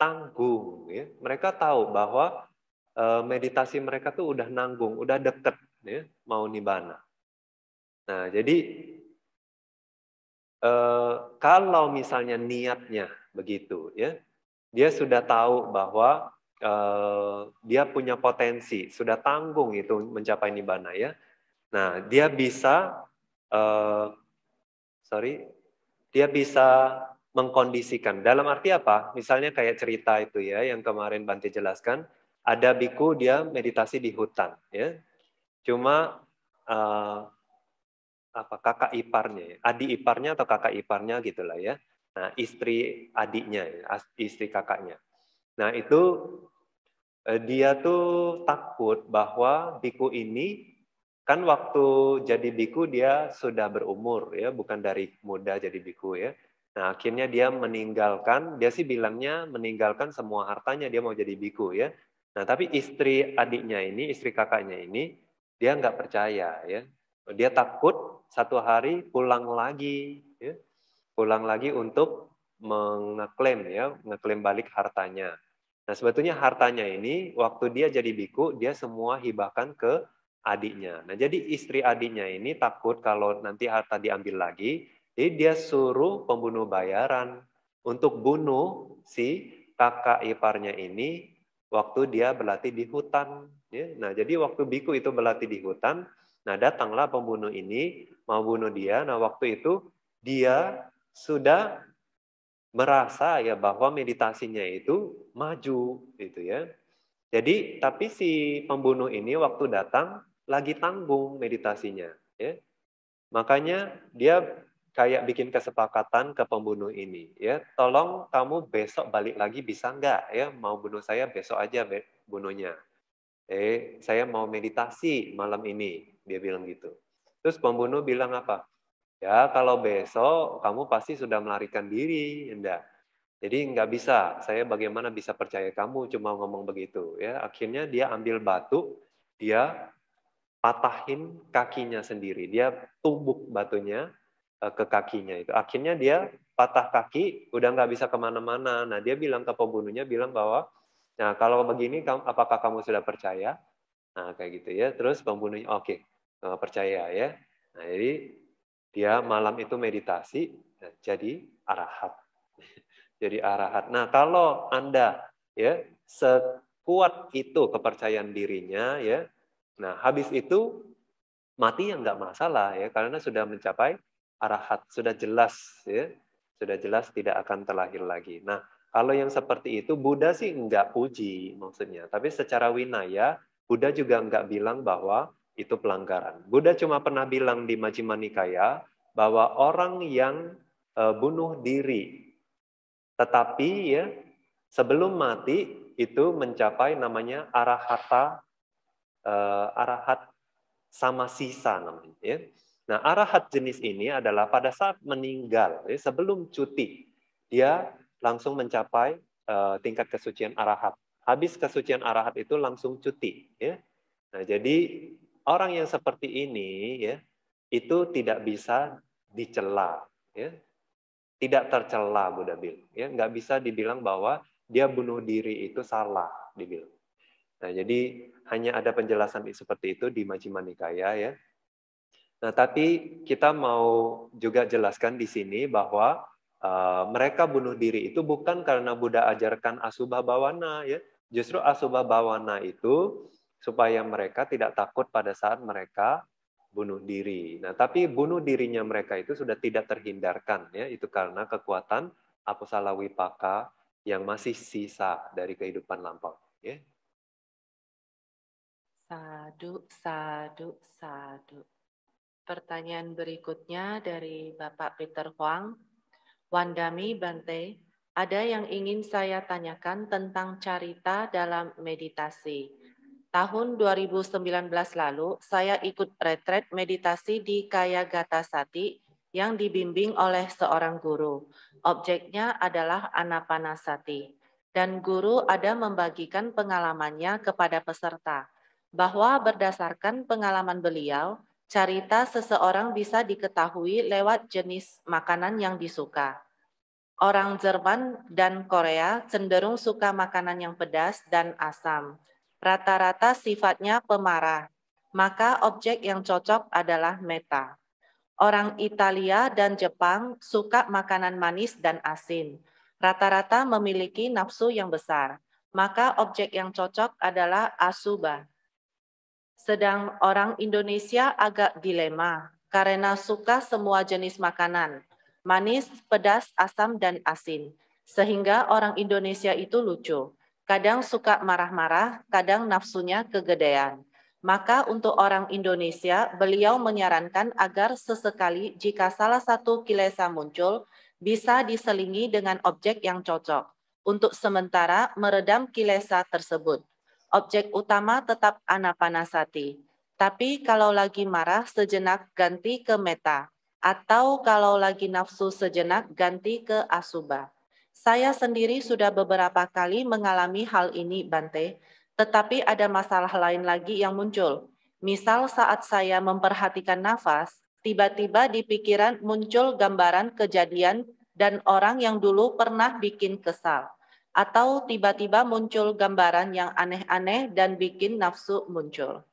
tanggung, ya. mereka tahu bahwa eh, meditasi mereka tuh udah nanggung, udah deket, ya, mau nibana. Nah, jadi eh, kalau misalnya niatnya begitu, ya, dia sudah tahu bahwa eh, dia punya potensi, sudah tanggung itu mencapai nibana ya. Nah, dia bisa, eh, sorry, dia bisa mengkondisikan. Dalam arti apa? Misalnya kayak cerita itu ya, yang kemarin Banti jelaskan, ada biku dia meditasi di hutan, ya. Cuma uh, apa kakak iparnya, ya? adik iparnya atau kakak iparnya gitulah ya. Nah, istri adiknya, ya, istri kakaknya. Nah, itu eh, dia tuh takut bahwa biku ini kan waktu jadi biku dia sudah berumur ya, bukan dari muda jadi biku ya. Nah, akhirnya dia meninggalkan, dia sih bilangnya meninggalkan semua hartanya, dia mau jadi biku ya. Nah, tapi istri adiknya ini, istri kakaknya ini, dia nggak percaya ya. Dia takut satu hari pulang lagi, ya. pulang lagi untuk mengeklaim ya, mengeklaim balik hartanya. Nah sebetulnya hartanya ini waktu dia jadi biku dia semua hibahkan ke adiknya. Nah jadi istri adiknya ini takut kalau nanti harta diambil lagi, jadi dia suruh pembunuh bayaran untuk bunuh si kakak iparnya ini waktu dia berlatih di hutan. Ya. Nah jadi waktu biku itu berlatih di hutan, Nah, datanglah pembunuh ini mau bunuh dia. Nah, waktu itu dia sudah merasa ya bahwa meditasinya itu maju gitu ya. Jadi tapi si pembunuh ini waktu datang lagi tanggung meditasinya ya. Makanya dia kayak bikin kesepakatan ke pembunuh ini ya, tolong kamu besok balik lagi bisa nggak ya mau bunuh saya besok aja bunuhnya eh saya mau meditasi malam ini dia bilang gitu terus pembunuh bilang apa ya kalau besok kamu pasti sudah melarikan diri enggak jadi nggak bisa saya bagaimana bisa percaya kamu cuma ngomong begitu ya akhirnya dia ambil batu dia patahin kakinya sendiri dia tumbuk batunya eh, ke kakinya itu akhirnya dia patah kaki udah nggak bisa kemana-mana nah dia bilang ke pembunuhnya bilang bahwa Nah, kalau begini, apakah kamu sudah percaya? Nah, kayak gitu ya. Terus pembunuhnya, oke, okay, eh, percaya ya. Nah, jadi dia malam itu meditasi, jadi arahat. jadi arahat. Nah, kalau Anda ya sekuat itu kepercayaan dirinya ya, nah habis itu mati yang nggak masalah ya, karena sudah mencapai arahat, sudah jelas ya, sudah jelas tidak akan terlahir lagi. Nah, kalau yang seperti itu, Buddha sih enggak puji maksudnya. Tapi secara winaya, Buddha juga enggak bilang bahwa itu pelanggaran. Buddha cuma pernah bilang di Majjhima Nikaya bahwa orang yang e, bunuh diri, tetapi ya sebelum mati itu mencapai namanya arahata e, arahat sama sisa namanya. Ya. Nah arahat jenis ini adalah pada saat meninggal ya, sebelum cuti dia langsung mencapai uh, tingkat kesucian arahat. Habis kesucian arahat itu langsung cuti. Ya. Nah, jadi orang yang seperti ini ya itu tidak bisa dicela. Ya. Tidak tercela Buddha bilang. Ya. Nggak bisa dibilang bahwa dia bunuh diri itu salah dibilang. Nah, jadi hanya ada penjelasan seperti itu di Majjhima Nikaya ya. Nah, tapi kita mau juga jelaskan di sini bahwa Eh, mereka bunuh diri itu bukan karena Buddha ajarkan asubah bawana ya. Justru asubah bawana itu supaya mereka tidak takut pada saat mereka bunuh diri. Nah, tapi bunuh dirinya mereka itu sudah tidak terhindarkan ya, itu karena kekuatan apusala wipaka yang masih sisa dari kehidupan lampau, ya. Sadu, sadu, sadu. Pertanyaan berikutnya dari Bapak Peter Huang. Wandami Bante, ada yang ingin saya tanyakan tentang carita dalam meditasi. Tahun 2019 lalu, saya ikut retret meditasi di Kaya Gata Sati yang dibimbing oleh seorang guru. Objeknya adalah Anapanasati. Dan guru ada membagikan pengalamannya kepada peserta bahwa berdasarkan pengalaman beliau, Carita seseorang bisa diketahui lewat jenis makanan yang disuka. Orang Jerman dan Korea cenderung suka makanan yang pedas dan asam. Rata-rata sifatnya pemarah, maka objek yang cocok adalah meta. Orang Italia dan Jepang suka makanan manis dan asin. Rata-rata memiliki nafsu yang besar, maka objek yang cocok adalah asuba. Sedang orang Indonesia agak dilema karena suka semua jenis makanan, manis, pedas, asam, dan asin. Sehingga orang Indonesia itu lucu. Kadang suka marah-marah, kadang nafsunya kegedean. Maka untuk orang Indonesia, beliau menyarankan agar sesekali jika salah satu kilesa muncul, bisa diselingi dengan objek yang cocok untuk sementara meredam kilesa tersebut. Objek utama tetap anapanasati. Tapi kalau lagi marah sejenak ganti ke meta. Atau kalau lagi nafsu sejenak ganti ke asuba. Saya sendiri sudah beberapa kali mengalami hal ini, Bante. Tetapi ada masalah lain lagi yang muncul. Misal saat saya memperhatikan nafas, tiba-tiba di pikiran muncul gambaran kejadian dan orang yang dulu pernah bikin kesal atau tiba-tiba muncul gambaran yang aneh-aneh dan bikin nafsu muncul.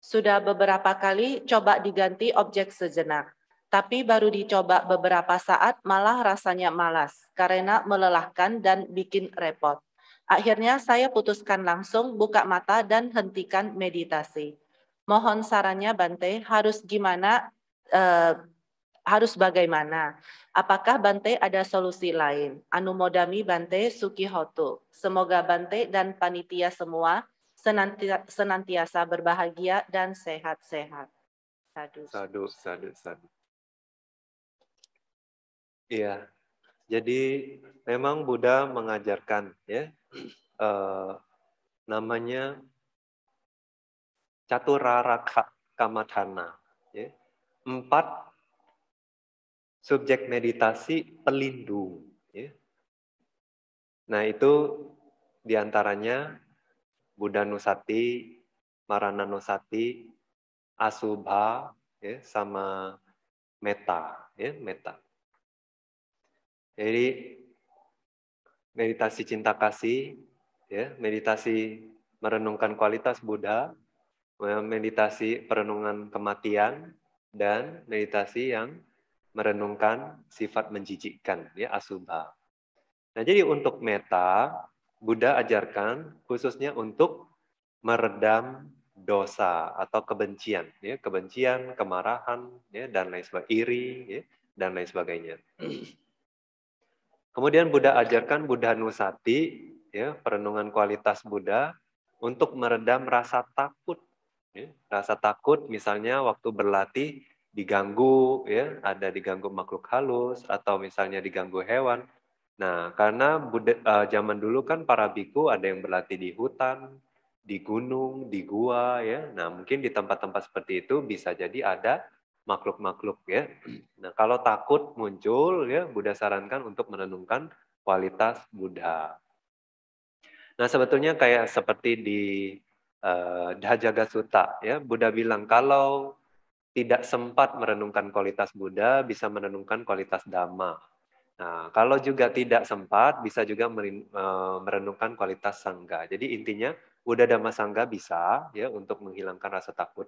Sudah beberapa kali coba diganti objek sejenak, tapi baru dicoba beberapa saat malah rasanya malas karena melelahkan dan bikin repot. Akhirnya saya putuskan langsung buka mata dan hentikan meditasi. Mohon sarannya Bante, harus gimana eh, harus bagaimana? Apakah Bante ada solusi lain? Anumodami Bante Sukihoto. Semoga Bante dan panitia semua senantiasa berbahagia dan sehat-sehat. Sadu. Sadu, sadu, sadu. Iya. Jadi memang Buddha mengajarkan ya uh, namanya caturaraka kamatana ya. Empat subjek meditasi pelindung. Ya. Nah itu diantaranya Buddha Nusati, Marana Nusati, Asubha, ya, sama Meta, ya, Meta. Jadi meditasi cinta kasih, ya, meditasi merenungkan kualitas Buddha, meditasi perenungan kematian, dan meditasi yang merenungkan sifat menjijikkan ya asuba. Nah, jadi untuk meta Buddha ajarkan khususnya untuk meredam dosa atau kebencian ya, kebencian, kemarahan ya dan lain sebagainya, iri ya, dan lain sebagainya. Kemudian Buddha ajarkan Buddha Nusati ya, perenungan kualitas Buddha untuk meredam rasa takut. Ya, rasa takut misalnya waktu berlatih diganggu ya ada diganggu makhluk halus atau misalnya diganggu hewan nah karena budaya, uh, e, zaman dulu kan para biku ada yang berlatih di hutan di gunung di gua ya nah mungkin di tempat-tempat seperti itu bisa jadi ada makhluk-makhluk ya nah kalau takut muncul ya Buddha sarankan untuk merenungkan kualitas Buddha nah sebetulnya kayak seperti di uh, e, Dhajaga Sutta ya Buddha bilang kalau tidak sempat merenungkan kualitas Buddha, bisa merenungkan kualitas Dhamma. Nah, kalau juga tidak sempat, bisa juga e, merenungkan kualitas Sangga. Jadi intinya Buddha Dhamma Sangga bisa ya untuk menghilangkan rasa takut.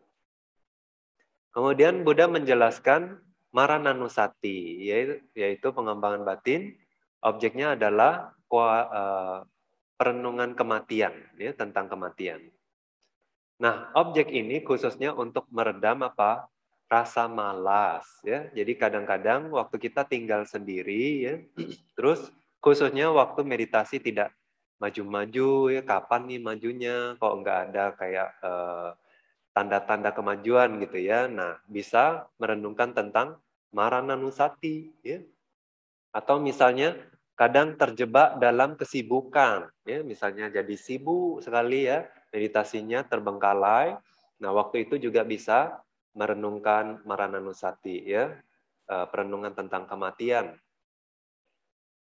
Kemudian Buddha menjelaskan Marananusati, yaitu, yaitu pengembangan batin. Objeknya adalah e, perenungan kematian, ya, tentang kematian. Nah, objek ini khususnya untuk meredam apa? rasa malas ya. Jadi kadang-kadang waktu kita tinggal sendiri ya, terus khususnya waktu meditasi tidak maju-maju ya kapan nih majunya kok nggak ada kayak eh, tanda-tanda eh, kemajuan gitu ya. Nah, bisa merenungkan tentang marana nusati ya. Atau misalnya kadang terjebak dalam kesibukan ya, misalnya jadi sibuk sekali ya meditasinya terbengkalai. Nah, waktu itu juga bisa merenungkan Marananusati ya, eh, perenungan tentang kematian.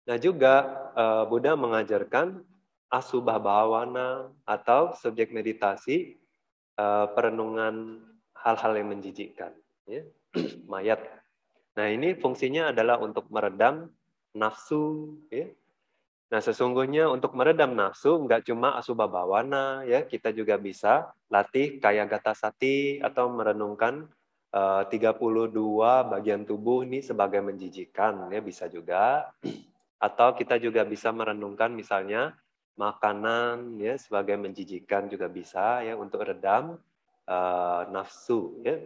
Nah, juga eh, Buddha mengajarkan asubah bawana atau subjek meditasi eh, perenungan hal-hal yang menjijikkan, ya, mayat. Nah, ini fungsinya adalah untuk meredam nafsu, ya, Nah, sesungguhnya untuk meredam nafsu nggak cuma asuba bawana ya, kita juga bisa latih kaya gata sati atau merenungkan eh, uh, 32 bagian tubuh ini sebagai menjijikan ya bisa juga. Atau kita juga bisa merenungkan misalnya makanan ya sebagai menjijikan juga bisa ya untuk redam uh, nafsu ya.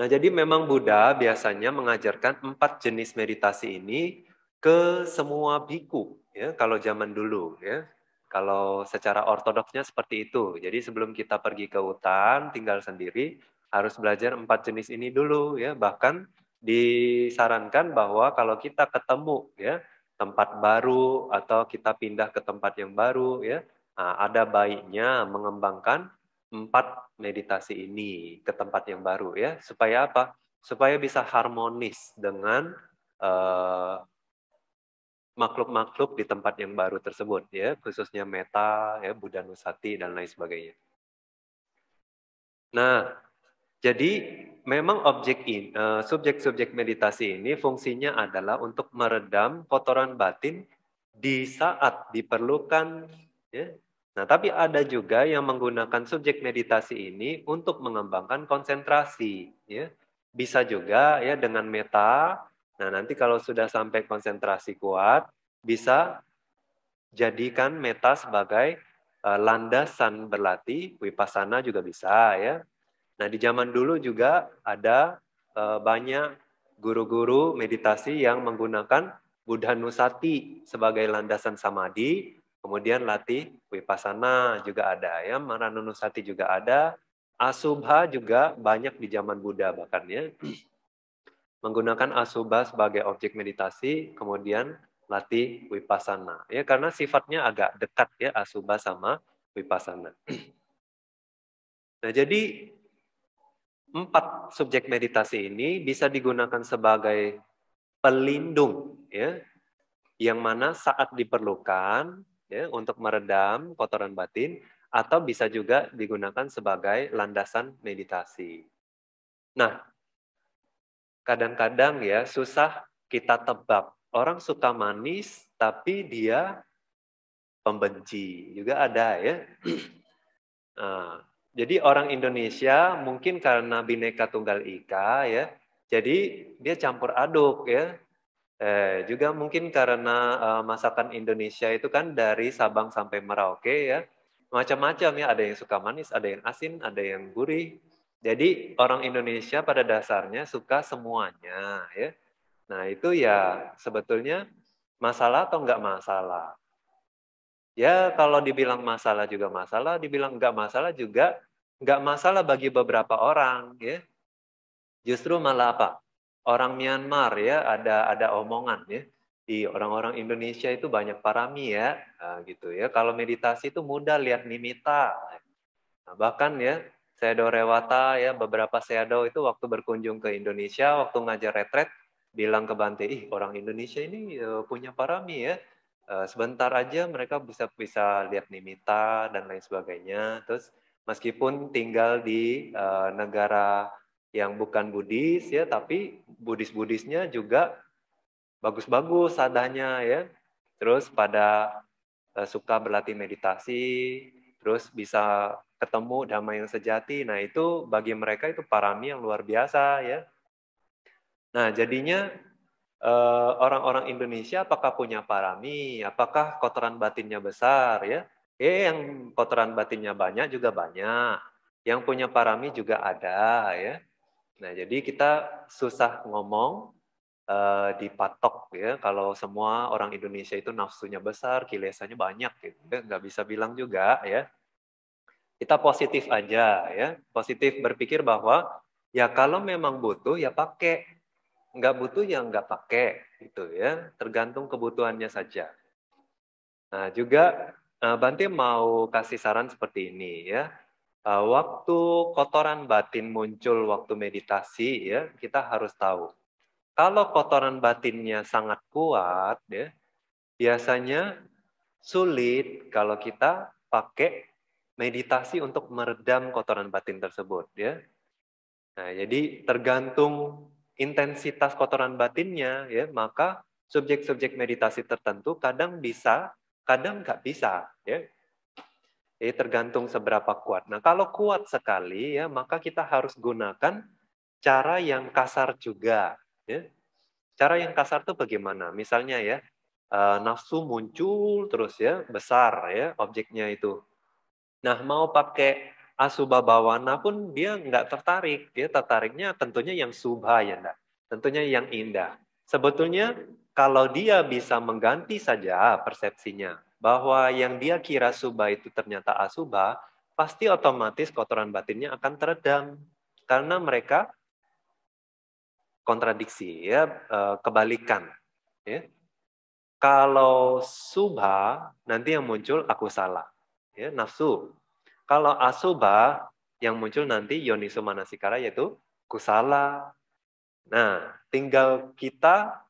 Nah, jadi memang Buddha biasanya mengajarkan empat jenis meditasi ini ke semua biku ya kalau zaman dulu ya kalau secara ortodoksnya seperti itu jadi sebelum kita pergi ke hutan tinggal sendiri harus belajar empat jenis ini dulu ya bahkan disarankan bahwa kalau kita ketemu ya tempat baru atau kita pindah ke tempat yang baru ya nah, ada baiknya mengembangkan empat meditasi ini ke tempat yang baru ya supaya apa supaya bisa harmonis dengan uh, makhluk-makhluk di tempat yang baru tersebut ya khususnya Meta ya Buddha Nusati dan lain sebagainya. Nah, jadi memang objek in eh, subjek-subjek meditasi ini fungsinya adalah untuk meredam kotoran batin di saat diperlukan ya. Nah, tapi ada juga yang menggunakan subjek meditasi ini untuk mengembangkan konsentrasi ya. Bisa juga ya dengan meta Nah, nanti kalau sudah sampai konsentrasi kuat, bisa jadikan meta sebagai uh, eh, landasan berlatih, wipasana juga bisa ya. Nah, di zaman dulu juga ada uh, banyak guru-guru meditasi yang menggunakan Buddha Nusati sebagai landasan samadhi, kemudian latih wipasana juga ada ya, Nusati juga ada, Asubha juga banyak di zaman Buddha bahkan ya menggunakan asuba sebagai objek meditasi, kemudian latih wipasana. Ya, karena sifatnya agak dekat ya asuba sama wipasana. Nah, jadi empat subjek meditasi ini bisa digunakan sebagai pelindung ya yang mana saat diperlukan ya untuk meredam kotoran batin atau bisa juga digunakan sebagai landasan meditasi. Nah, kadang-kadang ya susah kita tebak. Orang suka manis tapi dia pembenci juga ada ya. Nah, jadi orang Indonesia mungkin karena bineka tunggal ika ya, jadi dia campur aduk ya. Eh, juga mungkin karena uh, masakan Indonesia itu kan dari Sabang sampai Merauke ya, macam-macam ya. Ada yang suka manis, ada yang asin, ada yang gurih, jadi orang Indonesia pada dasarnya suka semuanya ya. Nah, itu ya sebetulnya masalah atau enggak masalah. Ya, kalau dibilang masalah juga masalah, dibilang enggak masalah juga enggak masalah bagi beberapa orang ya. Justru malah apa? Orang Myanmar ya ada ada omongan ya di orang-orang Indonesia itu banyak parami ya nah, gitu ya kalau meditasi itu mudah lihat nimita nah, bahkan ya Seado Rewata ya beberapa Seado itu waktu berkunjung ke Indonesia waktu ngajar retret bilang ke Bante ih orang Indonesia ini eh, punya parami ya eh, sebentar aja mereka bisa bisa lihat nimita dan lain sebagainya terus meskipun tinggal di eh, negara yang bukan Buddhis ya tapi Buddhis-Buddhisnya juga bagus-bagus sadanya ya terus pada suka berlatih meditasi terus bisa ketemu damai yang sejati. Nah, itu bagi mereka itu parami yang luar biasa ya. Nah, jadinya eh, orang-orang Indonesia apakah punya parami? Apakah kotoran batinnya besar ya? Eh, yang kotoran batinnya banyak juga banyak. Yang punya parami juga ada ya. Nah, jadi kita susah ngomong uh, eh, dipatok ya kalau semua orang Indonesia itu nafsunya besar, kilesannya banyak gitu. Ya. Nggak bisa bilang juga ya kita positif aja ya, positif berpikir bahwa ya kalau memang butuh ya pakai, nggak butuh ya nggak pakai gitu ya, tergantung kebutuhannya saja. Nah juga eh, Bante mau kasih saran seperti ini ya, eh, waktu kotoran batin muncul waktu meditasi ya kita harus tahu kalau kotoran batinnya sangat kuat ya biasanya sulit kalau kita pakai meditasi untuk meredam kotoran batin tersebut ya. Nah, jadi tergantung intensitas kotoran batinnya ya, maka subjek-subjek meditasi tertentu kadang bisa, kadang nggak bisa ya. Jadi tergantung seberapa kuat. Nah, kalau kuat sekali ya, maka kita harus gunakan cara yang kasar juga ya. Cara yang kasar itu bagaimana? Misalnya ya, eh, nafsu muncul terus ya, besar ya objeknya itu Nah, mau pakai asubha bawana pun dia nggak tertarik. Dia tertariknya tentunya yang subha ya, enggak? tentunya yang indah. Sebetulnya kalau dia bisa mengganti saja persepsinya bahwa yang dia kira subha itu ternyata asubha, pasti otomatis kotoran batinnya akan teredam karena mereka kontradiksi ya e, kebalikan ya. Kalau subha nanti yang muncul aku salah ya, nafsu. Kalau asuba yang muncul nanti yoniso manasikara yaitu kusala. Nah, tinggal kita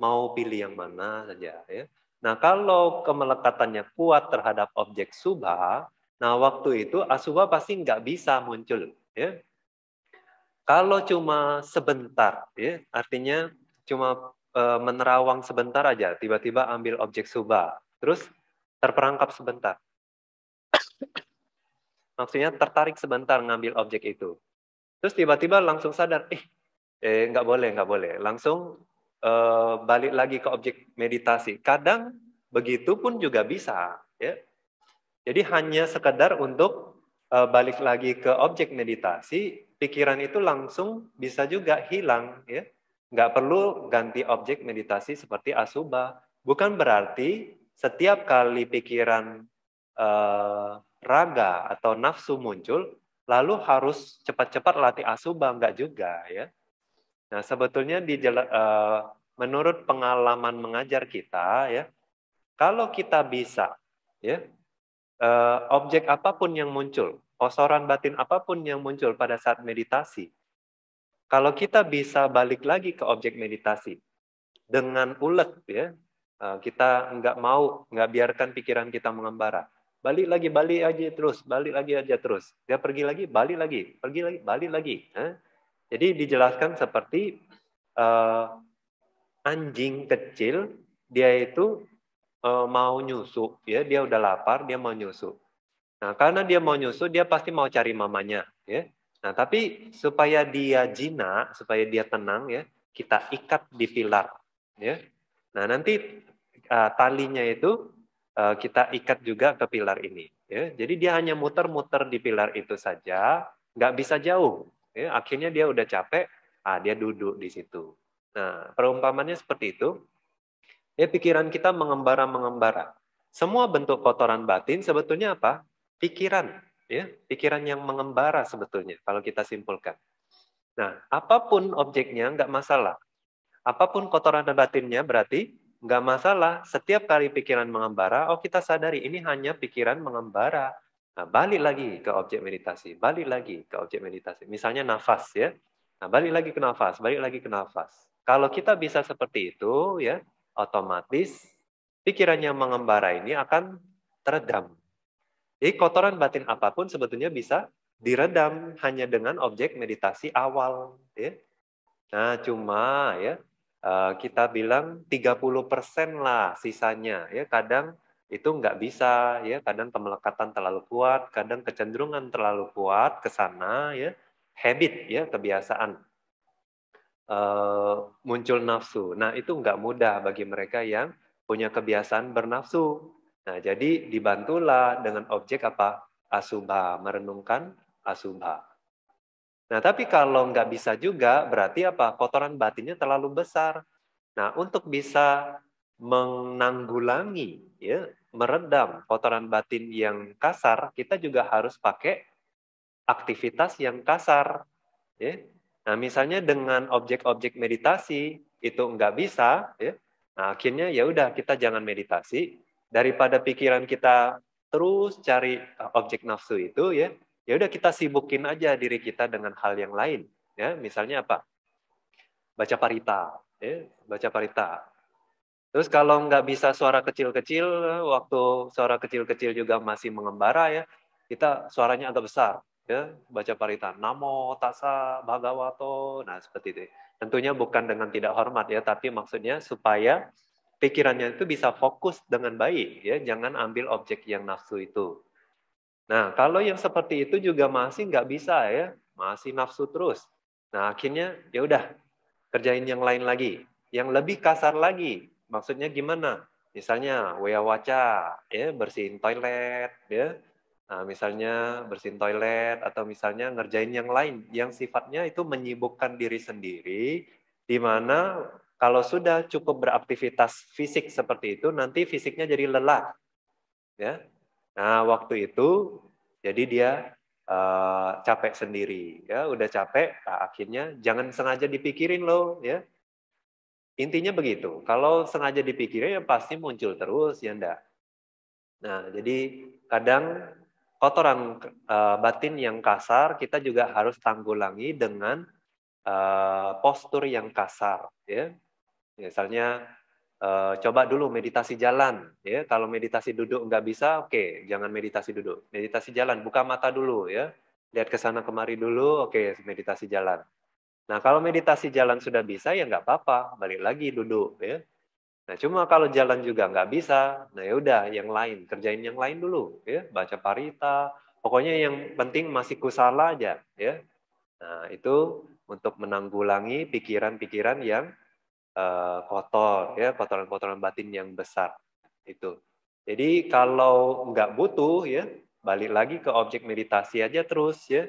mau pilih yang mana saja ya. Nah, kalau kemelekatannya kuat terhadap objek suba, nah waktu itu asuba pasti nggak bisa muncul ya. Kalau cuma sebentar ya, artinya cuma e, menerawang sebentar aja, tiba-tiba ambil objek suba, terus terperangkap sebentar. Maksudnya tertarik sebentar ngambil objek itu. Terus tiba-tiba langsung sadar, eh, eh nggak boleh, nggak boleh. Langsung eh, balik lagi ke objek meditasi. Kadang begitu pun juga bisa. Ya. Jadi hanya sekedar untuk eh, balik lagi ke objek meditasi, pikiran itu langsung bisa juga hilang. Ya. Nggak perlu ganti objek meditasi seperti asuba. Bukan berarti setiap kali pikiran uh, raga atau nafsu muncul, lalu harus cepat-cepat latih asuba enggak juga ya. Nah, sebetulnya di uh, menurut pengalaman mengajar kita ya, kalau kita bisa ya, uh, objek apapun yang muncul, osoran batin apapun yang muncul pada saat meditasi, kalau kita bisa balik lagi ke objek meditasi dengan ulet ya, uh, kita enggak mau enggak biarkan pikiran kita mengembara balik lagi, balik aja terus, balik lagi aja terus. Dia pergi lagi, balik lagi, pergi lagi, balik lagi. jadi dijelaskan seperti uh, anjing kecil dia itu uh, mau nyusu, ya dia udah lapar, dia mau nyusu. Nah, karena dia mau nyusu, dia pasti mau cari mamanya, ya. Nah, tapi supaya dia jinak supaya dia tenang, ya, kita ikat di pilar, ya. Nah, nanti uh, talinya itu Eh, kita ikat juga ke pilar ini. Ya. Jadi dia hanya muter-muter di pilar itu saja, nggak bisa jauh. Ya. Akhirnya dia udah capek, ah dia duduk di situ. Nah, perumpamannya seperti itu. Ya pikiran kita mengembara-mengembara. Semua bentuk kotoran batin sebetulnya apa? Pikiran, ya, pikiran yang mengembara sebetulnya kalau kita simpulkan. Nah, apapun objeknya nggak masalah. Apapun kotoran batinnya berarti Nggak masalah, setiap kali pikiran mengembara, oh kita sadari ini hanya pikiran mengembara. Nah, balik lagi ke objek meditasi, balik lagi ke objek meditasi. Misalnya nafas ya. Nah, balik lagi ke nafas, balik lagi ke nafas. Kalau kita bisa seperti itu ya, otomatis pikiran yang mengembara ini akan teredam. Jadi kotoran batin apapun sebetulnya bisa diredam hanya dengan objek meditasi awal. Ya. Nah, cuma ya Eh, kita bilang 30% lah sisanya ya kadang itu nggak bisa ya kadang kemelekatan terlalu kuat kadang kecenderungan terlalu kuat ke sana ya habit ya kebiasaan uh, muncul nafsu nah itu nggak mudah bagi mereka yang punya kebiasaan bernafsu nah jadi dibantulah dengan objek apa asubah, merenungkan asubah. Nah, tapi kalau nggak bisa juga, berarti apa? Kotoran batinnya terlalu besar. Nah, untuk bisa menanggulangi, ya, meredam kotoran batin yang kasar, kita juga harus pakai aktivitas yang kasar. Ya. Nah, misalnya dengan objek-objek meditasi itu nggak bisa, ya. Nah, akhirnya ya udah kita jangan meditasi. Daripada pikiran kita terus cari eh, objek nafsu itu, ya, ya udah kita sibukin aja diri kita dengan hal yang lain ya misalnya apa baca parita ya baca parita terus kalau nggak bisa suara kecil-kecil waktu suara kecil-kecil juga masih mengembara ya kita suaranya agak besar ya baca parita namo tasa bhagavato nah seperti itu tentunya bukan dengan tidak hormat ya tapi maksudnya supaya pikirannya itu bisa fokus dengan baik ya jangan ambil objek yang nafsu itu Nah, kalau yang seperti itu juga masih nggak bisa ya, masih nafsu terus. Nah, akhirnya ya udah kerjain yang lain lagi, yang lebih kasar lagi. Maksudnya gimana? Misalnya wewaca waca, ya bersihin toilet, ya. Nah, misalnya bersihin toilet atau misalnya ngerjain yang lain yang sifatnya itu menyibukkan diri sendiri di mana kalau sudah cukup beraktivitas fisik seperti itu nanti fisiknya jadi lelah. Ya, Nah, waktu itu jadi dia uh, capek sendiri, ya udah capek, nah, akhirnya jangan sengaja dipikirin loh, ya. Intinya begitu. Kalau sengaja dipikirin, ya pasti muncul terus, ya ndak Nah, jadi kadang kotoran uh, batin yang kasar kita juga harus tanggulangi dengan uh, postur yang kasar, ya. Misalnya Uh, coba dulu meditasi jalan ya kalau meditasi duduk nggak bisa oke okay, jangan meditasi duduk meditasi jalan buka mata dulu ya lihat ke sana kemari dulu oke okay, meditasi jalan nah kalau meditasi jalan sudah bisa ya nggak apa-apa balik lagi duduk ya nah cuma kalau jalan juga nggak bisa nah ya udah yang lain kerjain yang lain dulu ya baca parita pokoknya yang penting masih kusala aja ya nah itu untuk menanggulangi pikiran-pikiran yang uh, kotor ya kotoran-kotoran batin yang besar itu jadi kalau nggak butuh ya balik lagi ke objek meditasi aja terus ya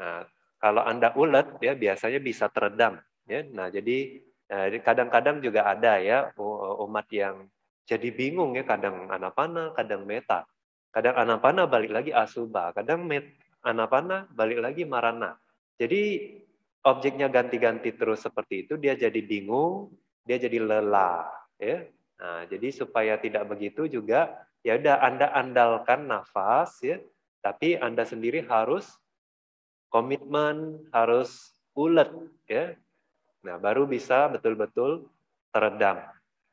nah kalau anda ulet ya biasanya bisa teredam ya nah jadi eh, kadang-kadang juga ada ya umat yang jadi bingung ya kadang anapana kadang meta kadang anapana balik lagi asuba kadang met anapana balik lagi marana jadi objeknya ganti-ganti terus seperti itu, dia jadi bingung, dia jadi lelah. Ya. Nah, jadi supaya tidak begitu juga, ya udah Anda andalkan nafas, ya, tapi Anda sendiri harus komitmen, harus ulet, ya. Nah, baru bisa betul-betul teredam.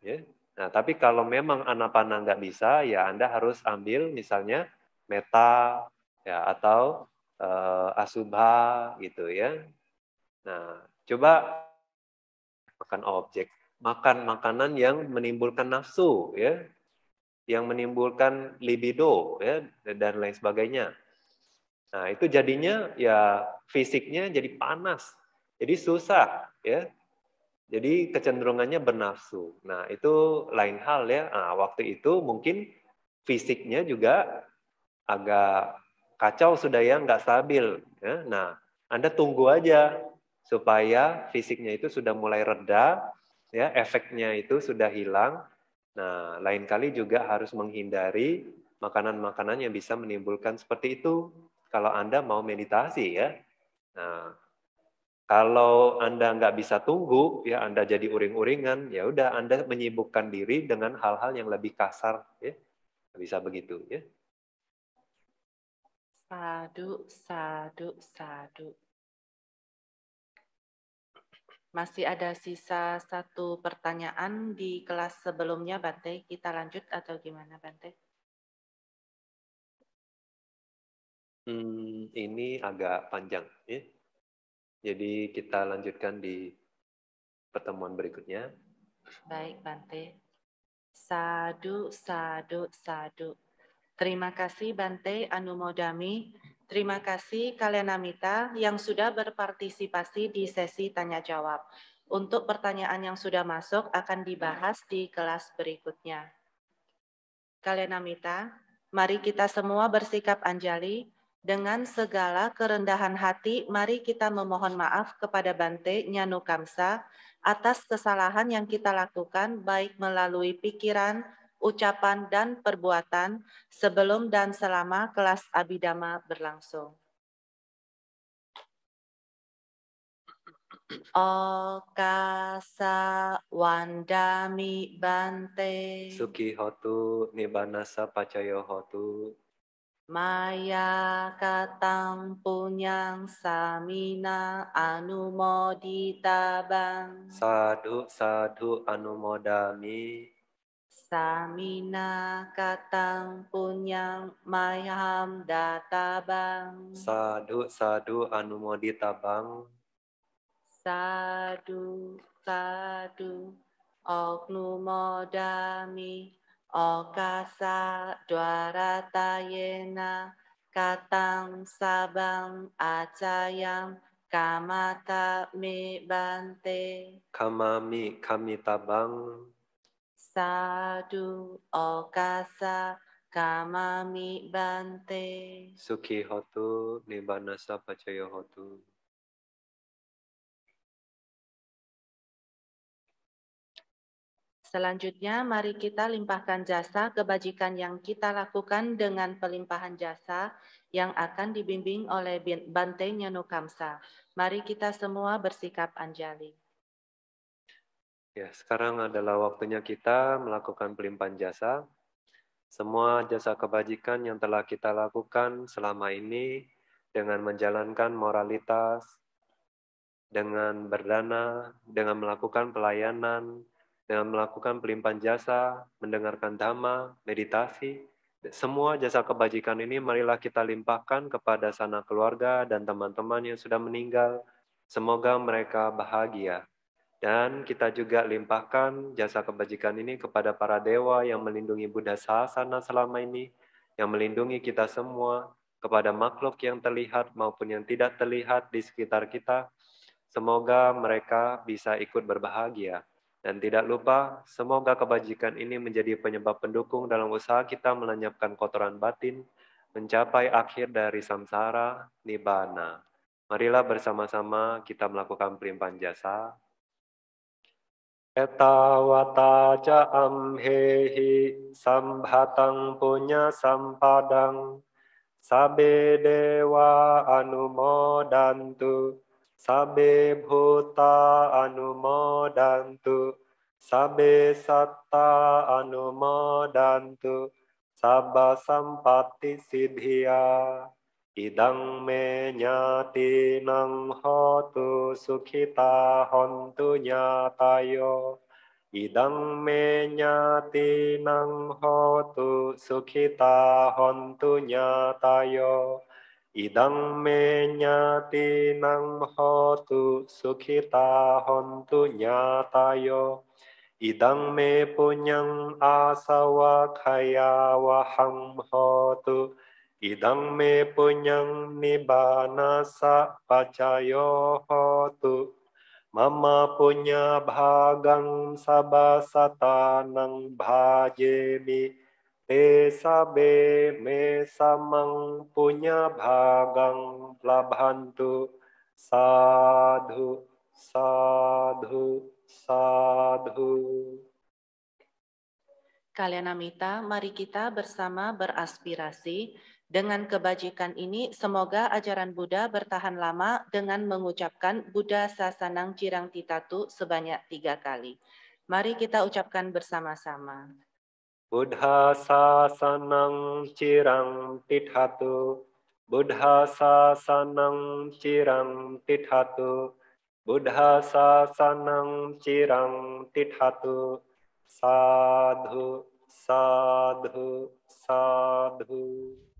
Ya. Nah, tapi kalau memang anak panah nggak bisa, ya Anda harus ambil misalnya meta ya atau uh, eh, asubha gitu ya Nah, coba makan objek, makan makanan yang menimbulkan nafsu, ya, yang menimbulkan libido, ya, dan lain sebagainya. Nah, itu jadinya ya fisiknya jadi panas, jadi susah, ya. Jadi kecenderungannya bernafsu. Nah, itu lain hal ya. Nah, waktu itu mungkin fisiknya juga agak kacau sudah ya, nggak stabil. Ya. Nah, Anda tunggu aja supaya fisiknya itu sudah mulai reda, ya efeknya itu sudah hilang. Nah, lain kali juga harus menghindari makanan-makanan yang bisa menimbulkan seperti itu kalau Anda mau meditasi ya. Nah, kalau Anda nggak bisa tunggu, ya Anda jadi uring-uringan, ya udah Anda menyibukkan diri dengan hal-hal yang lebih kasar, ya. Bisa begitu, ya. Sadu, sadu, sadu. Masih ada sisa satu pertanyaan di kelas sebelumnya, Bante. Kita lanjut atau gimana, Bante? Hmm, ini agak panjang. Ya? Jadi kita lanjutkan di pertemuan berikutnya. Baik, Bante. Sadu, sadu, sadu. Terima kasih, Bante Anumodami. Terima kasih kalian Amita yang sudah berpartisipasi di sesi tanya jawab. Untuk pertanyaan yang sudah masuk akan dibahas di kelas berikutnya. Kalian Amita, mari kita semua bersikap anjali dengan segala kerendahan hati. Mari kita memohon maaf kepada Bante Nyanu Kamsa atas kesalahan yang kita lakukan baik melalui pikiran, ucapan, dan perbuatan sebelum dan selama kelas abidama berlangsung. Okasa wandami bante. Suki hotu nibanasa pacayo hotu. Maya katam punyang samina anumodita bang. Sadhu sadhu anumodami. Samina katang punyang mayam databang. Sadu sadu anumodita tabang. Sadu sadu dami okasa dwaratayena katang sabang acayam kamata me bante. Kamami kami tabang Sadu okasa kamami bante. suki hotu nibanasa pacayo hotu. Selanjutnya, mari kita limpahkan jasa kebajikan yang kita lakukan dengan pelimpahan jasa yang akan dibimbing oleh Bante Nyanukamsa. Mari kita semua bersikap anjali. Ya, sekarang adalah waktunya kita melakukan pelimpahan jasa. Semua jasa kebajikan yang telah kita lakukan selama ini dengan menjalankan moralitas, dengan berdana, dengan melakukan pelayanan, dengan melakukan pelimpahan jasa, mendengarkan dhamma, meditasi, semua jasa kebajikan ini marilah kita limpahkan kepada sanak keluarga dan teman-teman yang sudah meninggal. Semoga mereka bahagia. Dan kita juga limpahkan jasa kebajikan ini kepada para dewa yang melindungi Buddha Sasana selama ini, yang melindungi kita semua, kepada makhluk yang terlihat maupun yang tidak terlihat di sekitar kita. Semoga mereka bisa ikut berbahagia. Dan tidak lupa, semoga kebajikan ini menjadi penyebab pendukung dalam usaha kita melenyapkan kotoran batin, mencapai akhir dari samsara, nibbana. Marilah bersama-sama kita melakukan pelimpahan jasa Etawata ca amhehi sambhatang punya sampadang sabe dewa anumodantu sabe bhuta anumodantu sabe satta anumodantu sabba sampati siddhiya Idang me nyati nang hotu sukhita hontu nyatayo. Idang me nyati nang hotu sukhita hontu nyatayo. Idang me nyati nang hotu sukhita hontu nyatayo. Idang me punyang asawa kaya waham hotu. Idang me punyang nibbana sa pacayo hotu mama punya bhagang sabasatanang bhajemi te sabe me samang punya bhagang labhantu sadhu sadhu sadhu Kalian Amita, mari kita bersama beraspirasi dengan kebajikan ini, semoga ajaran Buddha bertahan lama dengan mengucapkan Buddha Sasanang Cirang Titatu sebanyak tiga kali. Mari kita ucapkan bersama-sama. Buddha Sasanang Cirang Titatu, Buddha Sasanang Cirang Titatu, Buddha Sasanang Cirang Titatu, Sadhu, Sadhu, Sadhu.